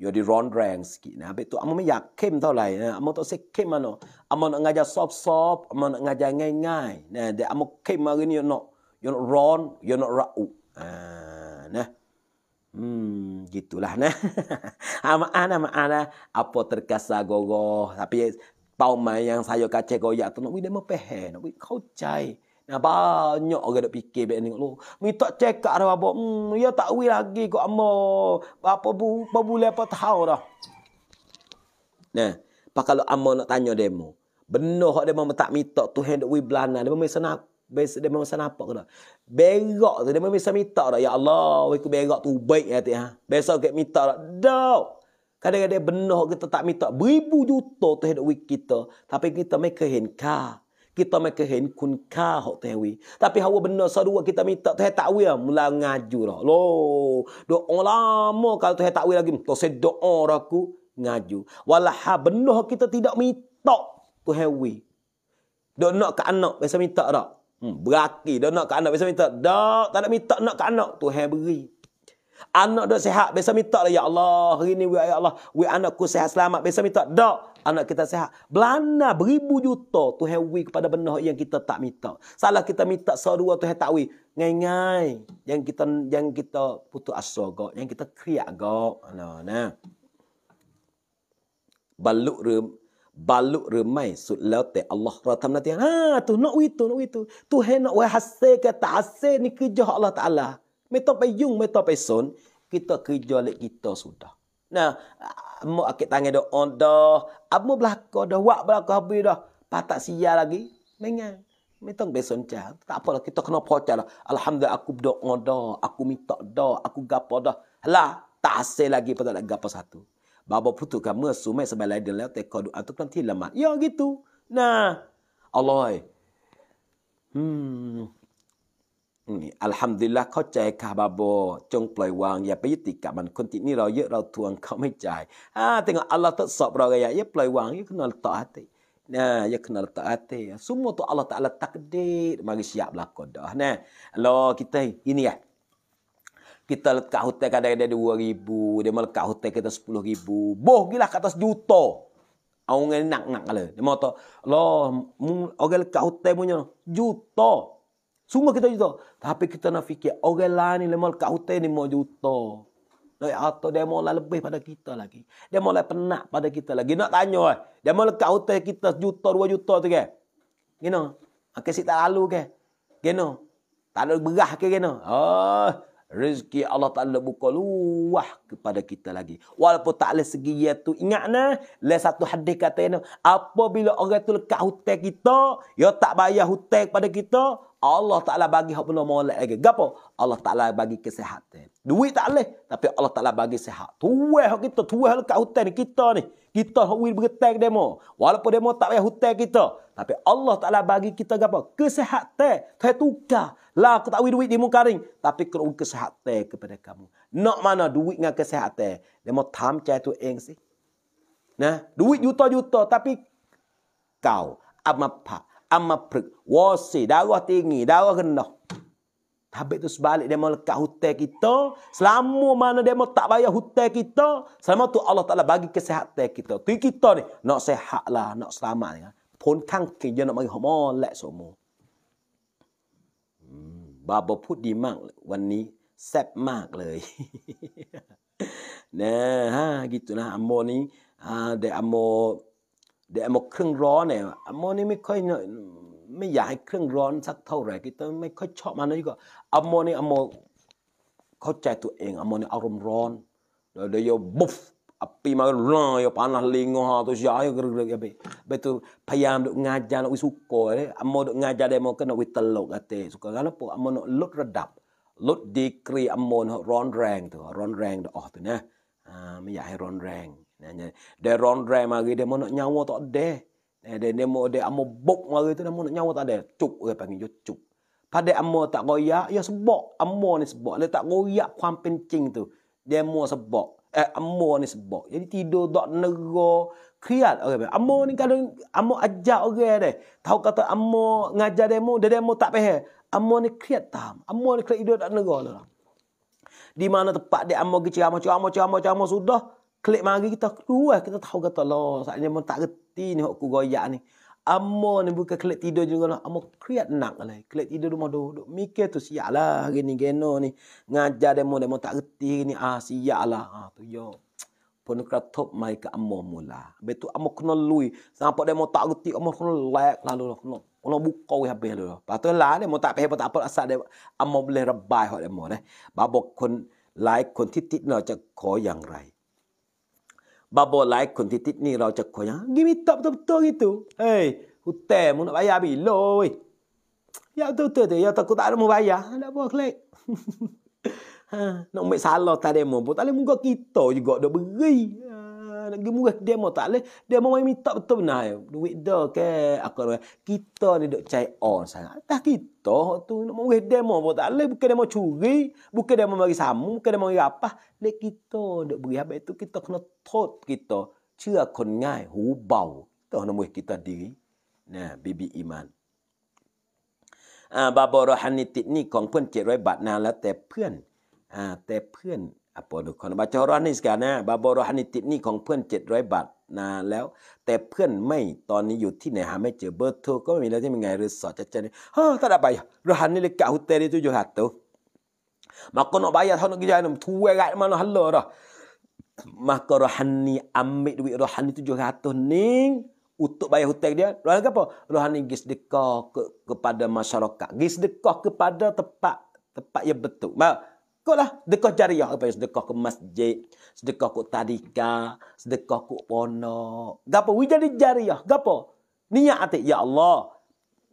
อยู่ดีร้อนแรงสกินะเบตัวอามันไม่อยากเข้มเท่าไหร่นะอามันต้องเซ็กเข้มมันเนาะอามันงาจะซอฟซอฟอามันงาจะง่ายง่ายนะเดี๋ยวอามันเข้มมากินอยู่เนาะอยู่ร้อนอยู่เนาะระอุอ่านะอืมกิตุลานะอามาอานะมาอานะอัปโอตร์กัสซาโกโก้แต่เป้าหมายยังสายโยกาเชโกยะตัวนู้นวิ่งได้มาเป้เห็นวิ่งเข้าใจ Nah, banyak orang nak fikir baik tengok lu. Minta check up dah apa. Hmm, ya tak wui lagi kok amo. Apa bu, apa boleh apa tahu dah. Nah, pak kalau amo nak tanya demo. Benar hak demo tak minta Tuhan duk wui belana. Demo mesti nak Biasa demo memang senapa ke dah. Berak tu. Dia memang bisa minta dah. Ya Allah. Aku berak tu. Baik hati. Ha? Biasa aku minta dah. Dah. Kadang-kadang benar kita tak minta. Beribu juta tu hidup kita. Tapi kita make a kita mai kehen kun ka hok tewi tapi hawa benda sadua kita minta tuhan takwil ah. mula ngaju dah lo doa lama kalau tuhan takwil lagi tu se doa raku ngaju walah benda kita tidak minta tuhan wi doa nak ke anak biasa minta dak hmm beraki doa nak ke anak biasa minta dak tak nak minta nak ke anak tuhan beri Anak dah sehat, biasa minta Ya Allah, hari ni, ya Allah, we anakku sehat, selamat, biasa minta, dah, anak kita sehat. Belana beribu juta tu hewi kepada benda yang kita tak minta. Salah kita minta serua tu tak wi. Ngai-ngai. Yang kita yang kita putus asa gak, yang kita kriak gak. Ana nah. Baluk rum baluk remai sud lote Allah ratam nanti ha tu nak itu nak itu tu he nak wah hasil ke tak hasil ni kerja Allah Taala meto payung meto pay son kita kerja lek kita sudah Nah, mu akit tangan dia on dah. Abu belaka dah, wak belaka habis dah. Patak sia lagi. Mengan. Mitong beson cha. Tak apalah kita kena percaya lah. Alhamdulillah aku berdoa dah, aku minta dah, aku gapo dah. Lah, tak hasil lagi pada nak gapo satu. Baba putu kan mesu mai sebelah dia lewat teko doa tu kan tilamat. Lah. Ya gitu. Nah. Allah. Eh. Hmm, อัลฮัมดุลิลละเข้าใจคาบาโบจงปล่อยวางอย่าไปยึดติดกับมันคนที่นี่เราเยอะเราทวงเขาไม่จ่ายอ่าแต่ก็อัลลอฮ์ทดสอบเราไงอย่าปล่อยวางอย่าขนาดต่ออัติเนี่ยอย่าขนาดต่ออัติสมมติอัลลอฮ์ตะอัลตักดีดมาริยาบลักกอดนะลอคิดไอินี่ย kita lihat kat hotel kadang-kadang ada 2 ribu. Dia malah kat hotel kita 10 ribu. Boh gila kat atas juta. Aung nak-nak lah. Dia mahu tahu. Loh, orang kat hotel punya juta. Semua kita juta. Tapi kita nak fikir, orang lain ni lemah kat hutan ni mau juta. Lai atau dia mau lebih pada kita lagi. Dia mau penat pada kita lagi. Nak tanya, eh. dia mau kat hutan kita juta, dua juta tu ke? Gino, akan ah, si tak lalu ke? Gino, tak ada berah ke gino? Oh, rezeki Allah Ta'ala buka luah kepada kita lagi. Walaupun tak ada segi dia tu. Ingat na, le satu hadis kata ini. Apabila orang tu lekat hutang kita, dia tak bayar hutang kepada kita, Allah Ta'ala bagi hak pula molek lagi. Gapo? Allah Ta'ala bagi kesehatan. Duit tak boleh. Tapi Allah Ta'ala bagi sehat. Tuah hak kita. Tuah hak kat hutan ni. Kita ni. Kita hak wil bergetang demo. Walaupun demo tak payah hutan kita. Tapi Allah Ta'ala bagi kita gapo? kesehatan. Saya tukar. Lah aku tak wil duit di muka ring. Tapi kerugian kesehatan kepada kamu. Nak mana duit dengan kesihatan. Demo tamcah tu eng sih. Nah, duit juta-juta tapi kau apa amapruk wasi darah tinggi darah rendah habis tu sebalik dia mau lekat hutan kita selama mana dia mau tak bayar hutan kita selama tu Allah Taala bagi kesehatan kita tu kita ni nak sehat lah nak selamat ni pun tangki dia nak bagi hak molek semua Baba hmm, babo pun di mak wan ni sep mak le nah ha gitu nah ni ha de ambo เดี๋ยวมกเครื่องร้อนเนี่ยโมนี่ไม่ค่อยไม่อยากให้เครื่องร้อนสักเท่าไหร่กิตไม่ค่อยชอบมันนะที่ก็อโมนี่อโมเข้าใจตัวเองอโมนี่อารมณ์ร้อนเดี๋ยวบุฟอภีมารออยาปานาลิงัวตัวยาอย่าเรือกไปไปตัวพยายามงานจานอุสุโกเลยอโมงานจานเดมก็นวิตลกอเตสุกแล้วพวกอโมนลดระดับ ลดดีกรีอโมนร้อนแรงตัวร้อนแรงออกตัวนะไม่อยากให้ร้อนแรง nanya de ron dre mari de mono nyawa tak ada. ne de nemo de amo bok mari tu mono nyawa tak ada cuk ore panggil yo cuk pada amo tak goyak ya sebok amo ni sebok le tak goyak kuam pencing tu dia mo sebok eh amo ni sebok jadi tidur dok nego kiat ore okay, amo ni kalau amo ajak orang okay, de tahu kata amo ngajar demo de demo tak pehe amo ni kiat tam amo ni kiat tidur dok nego lah di mana tempat dia amo ceramah ceramah ceramah ceramah sudah Klik mari kita keluar kita tahu kata Allah saatnya mun tak reti ni hok ku goyak ni. Amo ni buka klik tidur juga lah. Amo kreat nak lah. Klik tidur rumah duduk. duduk. Mikir tu siap lah. Hari ni geno ni. Ngajar demo demo tak reti ni. Ah siap lah. Ha, tu yo. Pun kera top mai ke amo mula. Betul amo kena lui. Sampai demo tak reti. Amo kena layak lalu lah. Kena, kena buka wih habis lalu lah. Lepas lah. Demo tak pehe pun tak apa. Asal demo. Amo boleh rebai hok demo ni. Babo kun like kun titik nak cek ko yang rai babo like kun ni rau cek koyang. Ah. Gimi top top top gitu. hey hutan mu nak bayar bilo weh. Ya tu tu tu, ya tak kutak ada mu bayar. Ada buah klik. Nak ambil salah tak ada mu. Tak ada muka kita juga dah beri. Ha nak pergi murah demo tak leh. Demo mai minta betul benar. Duit dah ke aku kita ni dok cai on sangat. Tak kita tu nak murah demo pun tak leh. Bukan demo curi, bukan demo bagi samu, bukan demo apa. Lek kita dok beri habis itu kita kena tot kita. Cia kon ngai hu bau. Tu nak murah kita diri. Nah, bibi iman. Ah, uh, babo rohani ni kong pun lah. Tapi Ah, uh, อปอดูคนบาจอรอนนี่สกานะบาบอรอฮานิติดนี่ของเพื่อน700บาทนานแล้ว แต่เพื่อนไม่ตอนนี้อยู่ที่ไหนหาไม่เจอเบอร์โทรก็ไม่มีแล้วที่มีไงรือสอดจะเจอเนี่ยฮ่ถ้าได้ไปรหันนี่เลยกะฮุเตริตุยหัดตัวมาคนอบายาท่านกิจายนุ่มทุัวร์ไงมันฮัลโหลหรมาก็รหันนี่อัมมิดวิรหันนี่ตุยหัดตัวนิ่งอุตุบายาฮุเตริเดี่ยรหันก็พอรหันนี่กิสเดคอก็ kepada m a า y า r a k a t กิสเดคอ kepada tempat tempat yang betul มา Kolah sedekah jariah apa yang sedekah ke masjid, sedekah ke tadika, sedekah ke ponok. Gapo wi jadi jariah? Gapo? Niat ati ya Allah.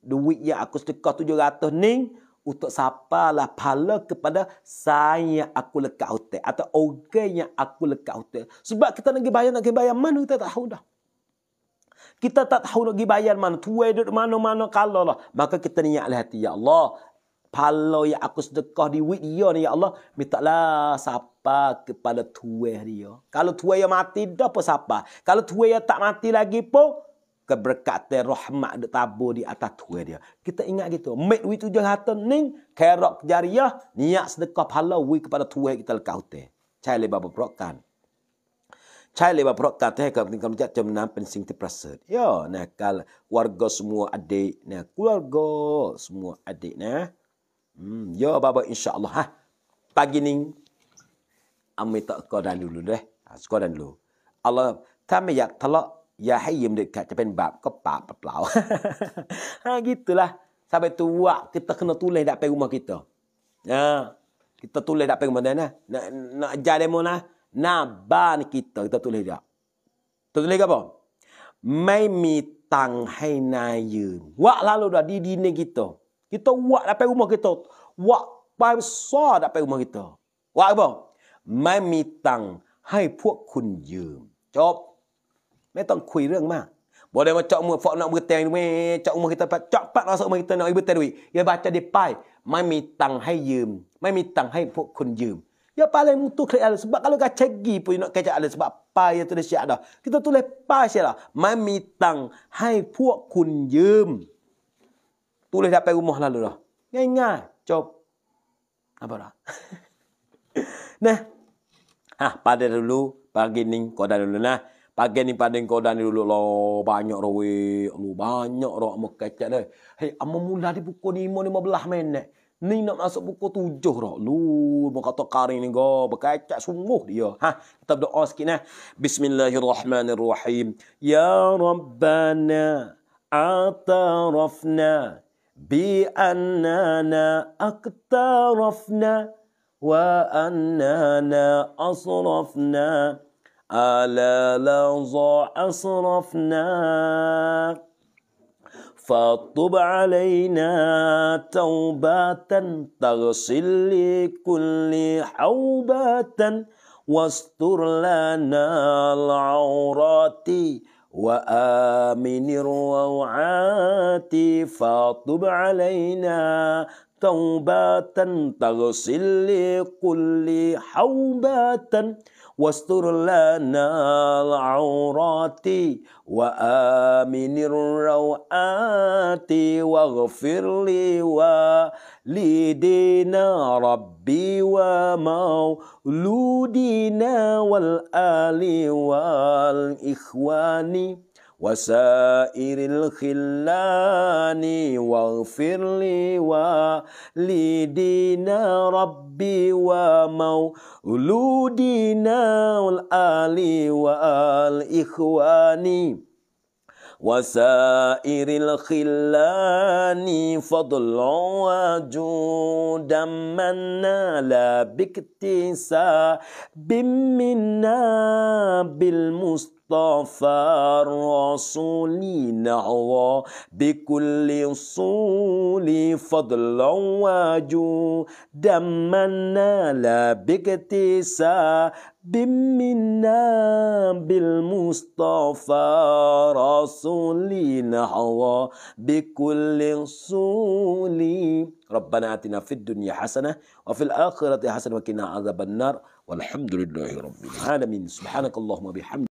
Duit yang aku sedekah tujuh ratus ni untuk siapa lah pahala kepada saya aku lekat hotel atau orang yang aku lekat hotel. Sebab kita nak bayar nak bayar mana kita tak tahu dah. Kita tak tahu nak bayar mana. Tuai duduk mana-mana kalau lah. Maka kita niat hati. Ya Allah pala yang aku sedekah di wit dia ni ya Allah minta lah siapa kepada tua dia kalau tua yang mati dah apa siapa kalau tua yang tak mati lagi pun keberkatan rahmat dia tabur di atas tua dia kita ingat gitu make wit tujuh harta ni kerok jariah niat sedekah pala wit kepada tua kita lekat hutan cai lebar berprokan Cai lebar perut kata hek kau tinggal menjadi menang pensing ti prasad. Yo, ya, nah kal warga semua adik, nah keluarga semua adik, nah. Hmm, ya baba insya-Allah ha. Pagi ni ambil tak qadan dulu deh. Ha, qadan dulu. Allah tak yak talak ya, ya hayyim dek kat cepen bab ke pak peplau. ha gitulah. Sampai tua, kita kena tulis dak pergi rumah kita. Ha. Kita tulis dak pergi rumah dan nah. Nak nak ajar demo nah. Naban kita kita tulis dak. Tulis apa? Mai mi tang hai na yum. Wak lalu dah di dinding kita. Kita wak dapat rumah kita. Wak p a l i besar dapat rumah kita. Wak apa? ไม่มีตังค์ให้พว k คุณย u m จ o p Mai t อ n g k ยเรื่องมาก boleh macam u m u f o k nak berteng duit, cak umur kita cak pat rasa umur kita nak i b u t e n g duit. d a baca di pai, ไม่มีตังค์ให้ u m mai mi tang hai puak kun y ยืม Ya paling mutu k l e a l a Sebab kalau kacau gi pun nak kacau a l a Sebab pa y a tulis s i a h dah. Kita tulis pa s i a l a h Mami i tang hai puak kun y e m tulis dapat rumah lalu dah. Ngai-ngai. Cop. Apa lah? nah. Ha, pada dulu. Pagi ni kodan dulu nah. Pagi ni pada kodan dulu lo lah. Banyak roh Lu banyak roh amat kacak dah. Hei, amat mula di pukul ni imam ni mabelah menek. Ni nak masuk pukul tujuh roh. Lu, mau kata karing ni kau. Berkacak sungguh dia. Ha, kita berdoa sikit nah. Bismillahirrahmanirrahim. Ya Rabbana atarafna. بأننا اقترفنا وأننا أصرفنا على لظى أصرفنا فاطب علينا توبة تغسل لكل حوبة واستر لنا العورات وآمن الروعات فاطب علينا توبة تغسل لكل حوبة واستر لنا العورات وآمن الروآت واغفر لي ولدينا ربي ومولودنا والآل والإخوان وسائر الخلان واغفر لي ولدينا ربي ومولودينا والآل والإخوان وسائر الخلان فضل وجودا من نال باكتساب منا بالمستقبل مصطفى نعوى بكل صول فضلا واجو دمنا نال باكتساب بمنا بالمصطفى نعوى بكل صول ربنا اتنا في الدنيا حسنه وفي الاخره حسنه وكنا عذاب النار والحمد لله رب العالمين سبحانك اللهم وبحمدك